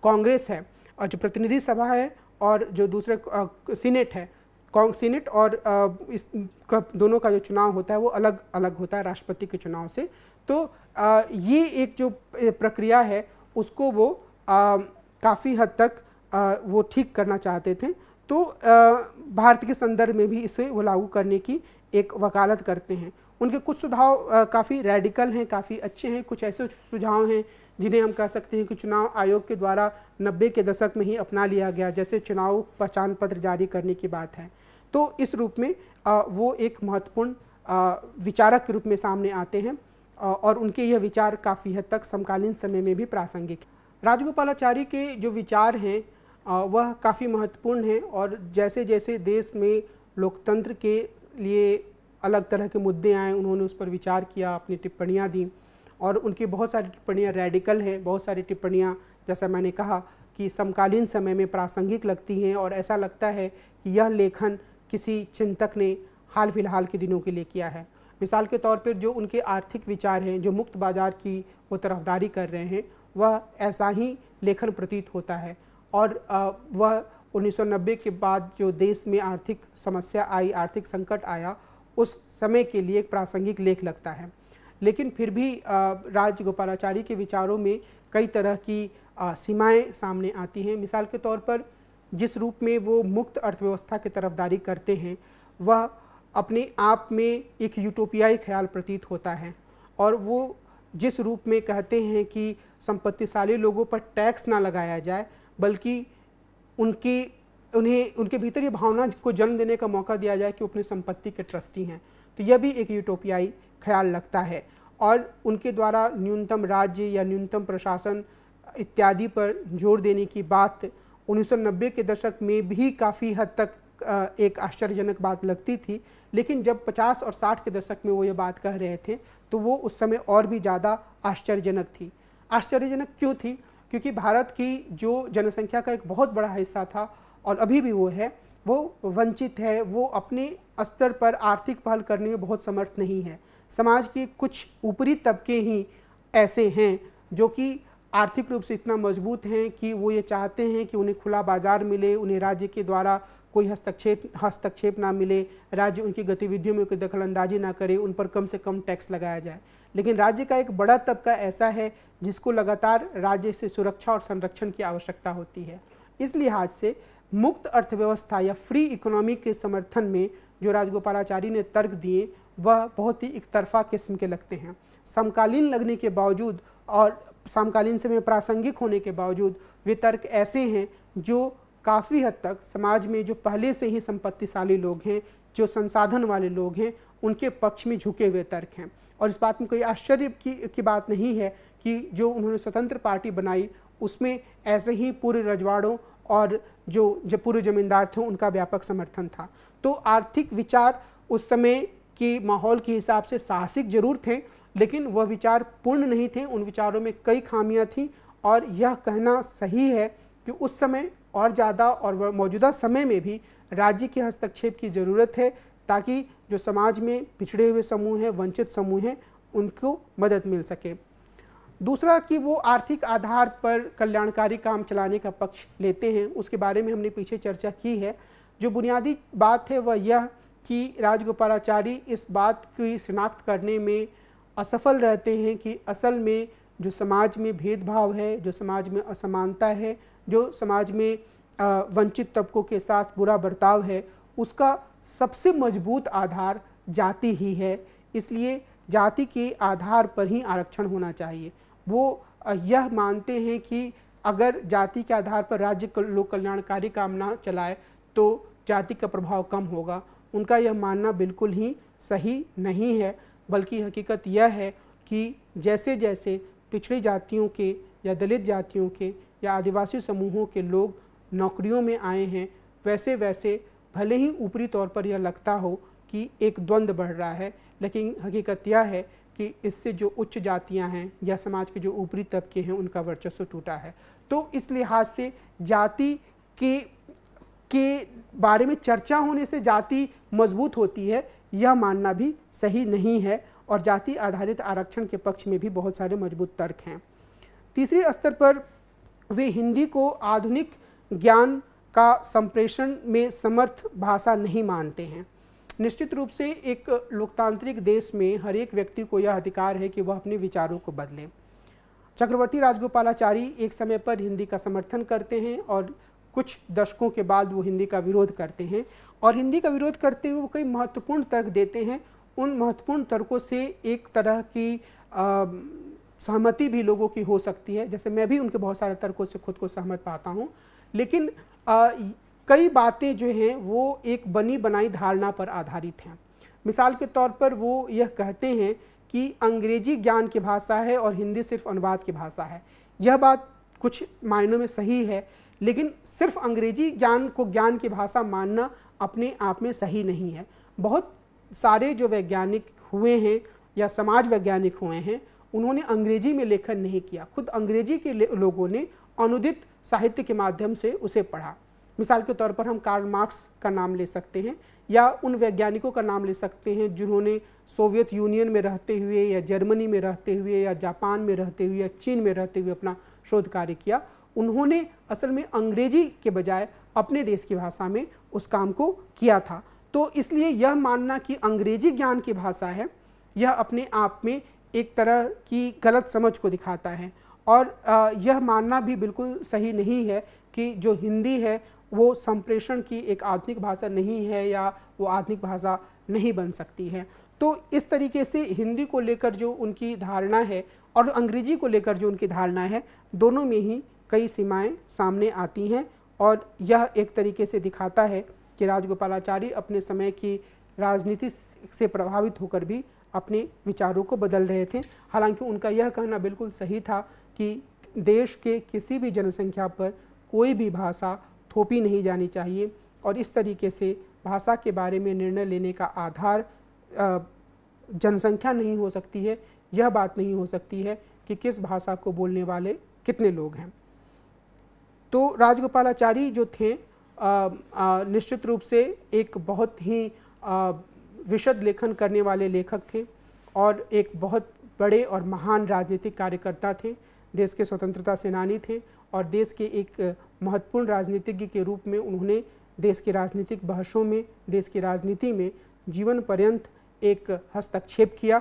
कांग्रेस है और जो प्रतिनिधि सभा है और जो दूसरे सीनेट है सीनेट और इस दोनों का जो चुनाव होता है वो अलग अलग होता है राष्ट्रपति के चुनाव से तो ये एक जो प्रक्रिया है उसको वो काफ़ी हद तक वो ठीक करना चाहते थे तो भारत के संदर्भ में भी इसे वो लागू करने की एक वकालत करते हैं उनके कुछ सुझाव काफ़ी रेडिकल हैं काफ़ी अच्छे हैं कुछ ऐसे सुझाव हैं जिन्हें हम कह सकते हैं कि चुनाव आयोग के द्वारा नब्बे के दशक में ही अपना लिया गया जैसे चुनाव पहचान पत्र जारी करने की बात है तो इस रूप में वो एक महत्वपूर्ण विचारक के रूप में सामने आते हैं और उनके यह विचार काफ़ी हद तक समकालीन समय में भी प्रासंगिक राजगोपालाचार्य के जो विचार हैं वह काफ़ी महत्वपूर्ण हैं और जैसे जैसे देश में लोकतंत्र के लिए अलग तरह के मुद्दे आए उन्होंने उस पर विचार किया अपनी टिप्पणियाँ दी और उनकी बहुत सारी टिप्पणियाँ रेडिकल हैं बहुत सारी टिप्पणियाँ जैसा मैंने कहा कि समकालीन समय में प्रासंगिक लगती हैं और ऐसा लगता है कि यह लेखन किसी चिंतक ने हाल फिलहाल के दिनों के लिए किया है मिसाल के तौर पर जो उनके आर्थिक विचार हैं जो मुक्त बाजार की वो तरफदारी कर रहे हैं वह ऐसा ही लेखन प्रतीत होता है और वह 1990 के बाद जो देश में आर्थिक समस्या आई आर्थिक संकट आया उस समय के लिए एक प्रासंगिक लेख लगता है लेकिन फिर भी राजगोपालाचार्य के विचारों में कई तरह की सीमाएं सामने आती हैं मिसाल के तौर पर जिस रूप में वो मुक्त अर्थव्यवस्था की तरफदारी करते हैं वह अपने आप में एक यूटोपियाई ख्याल प्रतीत होता है और वो जिस रूप में कहते हैं कि संपत्तिशाली लोगों पर टैक्स ना लगाया जाए बल्कि उनकी उन्हें उनके भीतर ये भावना को जन्म देने का मौका दिया जाए कि वो अपनी संपत्ति के ट्रस्टी हैं तो यह भी एक यूटोपियाई ख्याल लगता है और उनके द्वारा न्यूनतम राज्य या न्यूनतम प्रशासन इत्यादि पर जोर देने की बात 1990 के दशक में भी काफ़ी हद तक एक आश्चर्यजनक बात लगती थी लेकिन जब 50 और 60 के दशक में वो ये बात कह रहे थे तो वो उस समय और भी ज़्यादा आश्चर्यजनक थी आश्चर्यजनक क्यों थी क्योंकि भारत की जो जनसंख्या का एक बहुत बड़ा हिस्सा था और अभी भी वो है वो वंचित है वो अपने स्तर पर आर्थिक पहल करने में बहुत समर्थ नहीं है समाज के कुछ ऊपरी तबके ही ऐसे हैं जो कि आर्थिक रूप से इतना मजबूत हैं कि वो ये चाहते हैं कि उन्हें खुला बाजार मिले उन्हें राज्य के द्वारा कोई हस्तक्षेप हस्तक्षेप ना मिले राज्य उनकी गतिविधियों में कोई दखलंदाजी ना करे उन पर कम से कम टैक्स लगाया जाए लेकिन राज्य का एक बड़ा तबका ऐसा है जिसको लगातार राज्य से सुरक्षा और संरक्षण की आवश्यकता होती है इस लिहाज से मुक्त अर्थव्यवस्था या फ्री इकोनॉमी के समर्थन में जो राजगोपालाचारी ने तर्क दिए वह बहुत ही एक तरफा किस्म के लगते हैं समकालीन लगने के बावजूद और समकालीन समय प्रासंगिक होने के बावजूद वे तर्क ऐसे हैं जो काफ़ी हद तक समाज में जो पहले से ही संपत्तिशाली लोग हैं जो संसाधन वाले लोग हैं उनके पक्ष में झुके हुए तर्क हैं और इस बात में कोई आश्चर्य की, की बात नहीं है कि जो उन्होंने स्वतंत्र पार्टी बनाई उसमें ऐसे ही पूरे रजवाड़ों और जो जो पूर्व जमींदार थे उनका व्यापक समर्थन था तो आर्थिक विचार उस समय के माहौल के हिसाब से साहसिक जरूर थे लेकिन वह विचार पूर्ण नहीं थे उन विचारों में कई खामियां थीं और यह कहना सही है कि उस समय और ज़्यादा और मौजूदा समय में भी राज्य के हस्तक्षेप की ज़रूरत है ताकि जो समाज में पिछड़े हुए समूह हैं वंचित समूह हैं उनको मदद मिल सके दूसरा कि वो आर्थिक आधार पर कल्याणकारी काम चलाने का पक्ष लेते हैं उसके बारे में हमने पीछे चर्चा की है जो बुनियादी बात है वह यह कि राजगोपालाचारी इस बात की शिनाख्त करने में असफल रहते हैं कि असल में जो समाज में भेदभाव है जो समाज में असमानता है जो समाज में वंचित तबकों के साथ बुरा बर्ताव है उसका सबसे मजबूत आधार जाति ही है इसलिए जाति के आधार पर ही आरक्षण होना चाहिए वो यह मानते हैं कि अगर जाति के आधार पर राज्य लोक कल्याणकारी काम ना चलाए तो जाति का प्रभाव कम होगा उनका यह मानना बिल्कुल ही सही नहीं है बल्कि हकीकत यह है कि जैसे जैसे पिछड़ी जातियों के या दलित जातियों के या आदिवासी समूहों के लोग नौकरियों में आए हैं वैसे वैसे भले ही ऊपरी तौर पर यह लगता हो कि एक द्वंद्व बढ़ रहा है लेकिन हकीकत यह है कि इससे जो उच्च जातियां हैं या समाज के जो ऊपरी तबके हैं उनका वर्चस्व टूटा है तो इस लिहाज से जाति के के बारे में चर्चा होने से जाति मजबूत होती है यह मानना भी सही नहीं है और जाति आधारित आरक्षण के पक्ष में भी बहुत सारे मजबूत तर्क हैं तीसरे स्तर पर वे हिंदी को आधुनिक ज्ञान का संप्रेषण में समर्थ भाषा नहीं मानते हैं निश्चित रूप से एक लोकतांत्रिक देश में हर एक व्यक्ति को यह अधिकार है कि वह अपने विचारों को बदले चक्रवर्ती राजगोपालाचारी एक समय पर हिंदी का समर्थन करते हैं और कुछ दशकों के बाद वो हिंदी का विरोध करते हैं और हिंदी का विरोध करते हुए वो कई महत्वपूर्ण तर्क देते हैं उन महत्वपूर्ण तर्कों से एक तरह की सहमति भी लोगों की हो सकती है जैसे मैं भी उनके बहुत सारे तर्कों से खुद को सहमत पाता हूँ लेकिन आ, कई बातें जो हैं वो एक बनी बनाई धारणा पर आधारित हैं मिसाल के तौर पर वो यह कहते हैं कि अंग्रेजी ज्ञान की भाषा है और हिंदी सिर्फ अनुवाद की भाषा है यह बात कुछ मायनों में सही है लेकिन सिर्फ अंग्रेजी ज्ञान को ज्ञान की भाषा मानना अपने आप में सही नहीं है बहुत सारे जो वैज्ञानिक हुए हैं या समाज वैज्ञानिक हुए हैं उन्होंने अंग्रेजी में लेखन नहीं किया खुद अंग्रेजी के लोगों ने अनुदित साहित्य के माध्यम से उसे पढ़ा मिसाल के तौर पर हम कार्ल मार्क्स का नाम ले सकते हैं या उन वैज्ञानिकों का नाम ले सकते हैं जिन्होंने सोवियत यूनियन में रहते हुए या जर्मनी में रहते हुए या जापान में रहते हुए या चीन में रहते हुए अपना शोध कार्य किया उन्होंने असल में अंग्रेजी के बजाय अपने देश की भाषा में उस काम को किया था तो इसलिए यह मानना कि अंग्रेजी ज्ञान की भाषा है यह अपने आप में एक तरह की गलत समझ को दिखाता है और यह मानना भी बिल्कुल सही नहीं है कि जो हिंदी है वो संप्रेषण की एक आधुनिक भाषा नहीं है या वो आधुनिक भाषा नहीं बन सकती है तो इस तरीके से हिंदी को लेकर जो उनकी धारणा है और अंग्रेजी को लेकर जो उनकी धारणा है दोनों में ही कई सीमाएं सामने आती हैं और यह एक तरीके से दिखाता है कि राजगोपालाचारी अपने समय की राजनीति से प्रभावित होकर भी अपने विचारों को बदल रहे थे हालांकि उनका यह कहना बिल्कुल सही था कि देश के किसी भी जनसंख्या पर कोई भी भाषा थोपी नहीं जानी चाहिए और इस तरीके से भाषा के बारे में निर्णय लेने का आधार जनसंख्या नहीं हो सकती है यह बात नहीं हो सकती है कि किस भाषा को बोलने वाले कितने लोग हैं तो राजगोपालाचारी जो थे निश्चित रूप से एक बहुत ही विशद लेखन करने वाले लेखक थे और एक बहुत बड़े और महान राजनीतिक कार्यकर्ता थे देश के स्वतंत्रता सेनानी थे और देश के एक महत्वपूर्ण राजनीतिज्ञ के रूप में उन्होंने देश के राजनीतिक बहसों में देश की राजनीति में जीवन पर्यंत एक हस्तक्षेप किया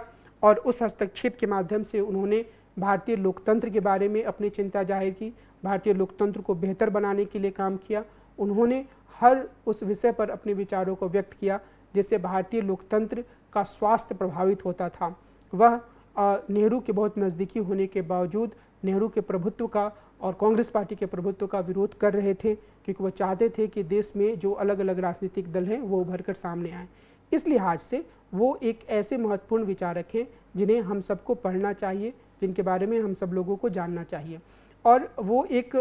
और उस हस्तक्षेप के माध्यम से उन्होंने भारतीय लोकतंत्र के बारे में अपनी चिंता जाहिर की भारतीय लोकतंत्र को बेहतर बनाने के लिए काम किया उन्होंने हर उस विषय पर अपने विचारों को व्यक्त किया जिससे भारतीय लोकतंत्र का स्वास्थ्य प्रभावित होता था वह नेहरू के बहुत नज़दीकी होने के बावजूद नेहरू के प्रभुत्व का और कांग्रेस पार्टी के प्रभुत्व का विरोध कर रहे थे क्योंकि वह चाहते थे कि देश में जो अलग अलग राजनीतिक दल हैं वो उभर कर सामने आए इस लिहाज से वो एक ऐसे महत्वपूर्ण विचारक हैं जिन्हें हम सबको पढ़ना चाहिए जिनके बारे में हम सब लोगों को जानना चाहिए और वो एक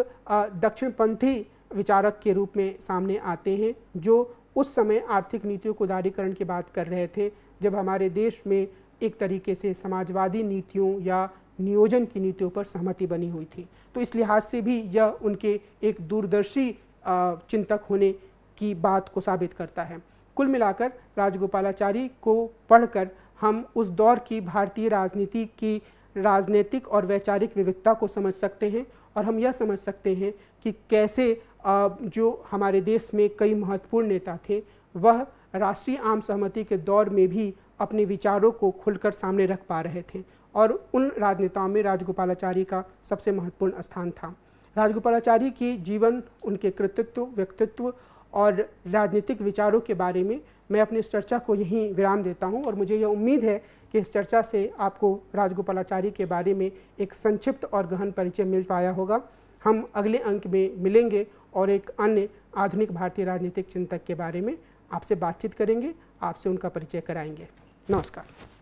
दक्षिणपंथी विचारक के रूप में सामने आते हैं जो उस समय आर्थिक नीतियों को उदारीकरण की बात कर रहे थे जब हमारे देश में एक तरीके से समाजवादी नीतियों या नियोजन की नीतियों पर सहमति बनी हुई थी तो इस लिहाज से भी यह उनके एक दूरदर्शी चिंतक होने की बात को साबित करता है कुल मिलाकर राजगोपालाचारी को पढ़कर हम उस दौर की भारतीय राजनीति की राजनीतिक और वैचारिक विविधता को समझ सकते हैं और हम यह समझ सकते हैं कि कैसे जो हमारे देश में कई महत्वपूर्ण नेता थे वह राष्ट्रीय आम सहमति के दौर में भी अपने विचारों को खुलकर सामने रख पा रहे थे और उन राजनेताओं में राजगोपालाचारी का सबसे महत्वपूर्ण स्थान था राजगोपालाचारी की जीवन उनके कृतित्व व्यक्तित्व और राजनीतिक विचारों के बारे में मैं अपनी इस चर्चा को यहीं विराम देता हूं और मुझे यह उम्मीद है कि इस चर्चा से आपको राजगोपालाचार्य के बारे में एक संक्षिप्त और गहन परिचय मिल पाया होगा हम अगले अंक में मिलेंगे और एक अन्य आधुनिक भारतीय राजनीतिक चिंतक के बारे में आपसे बातचीत करेंगे आपसे उनका परिचय कराएंगे नमस्कार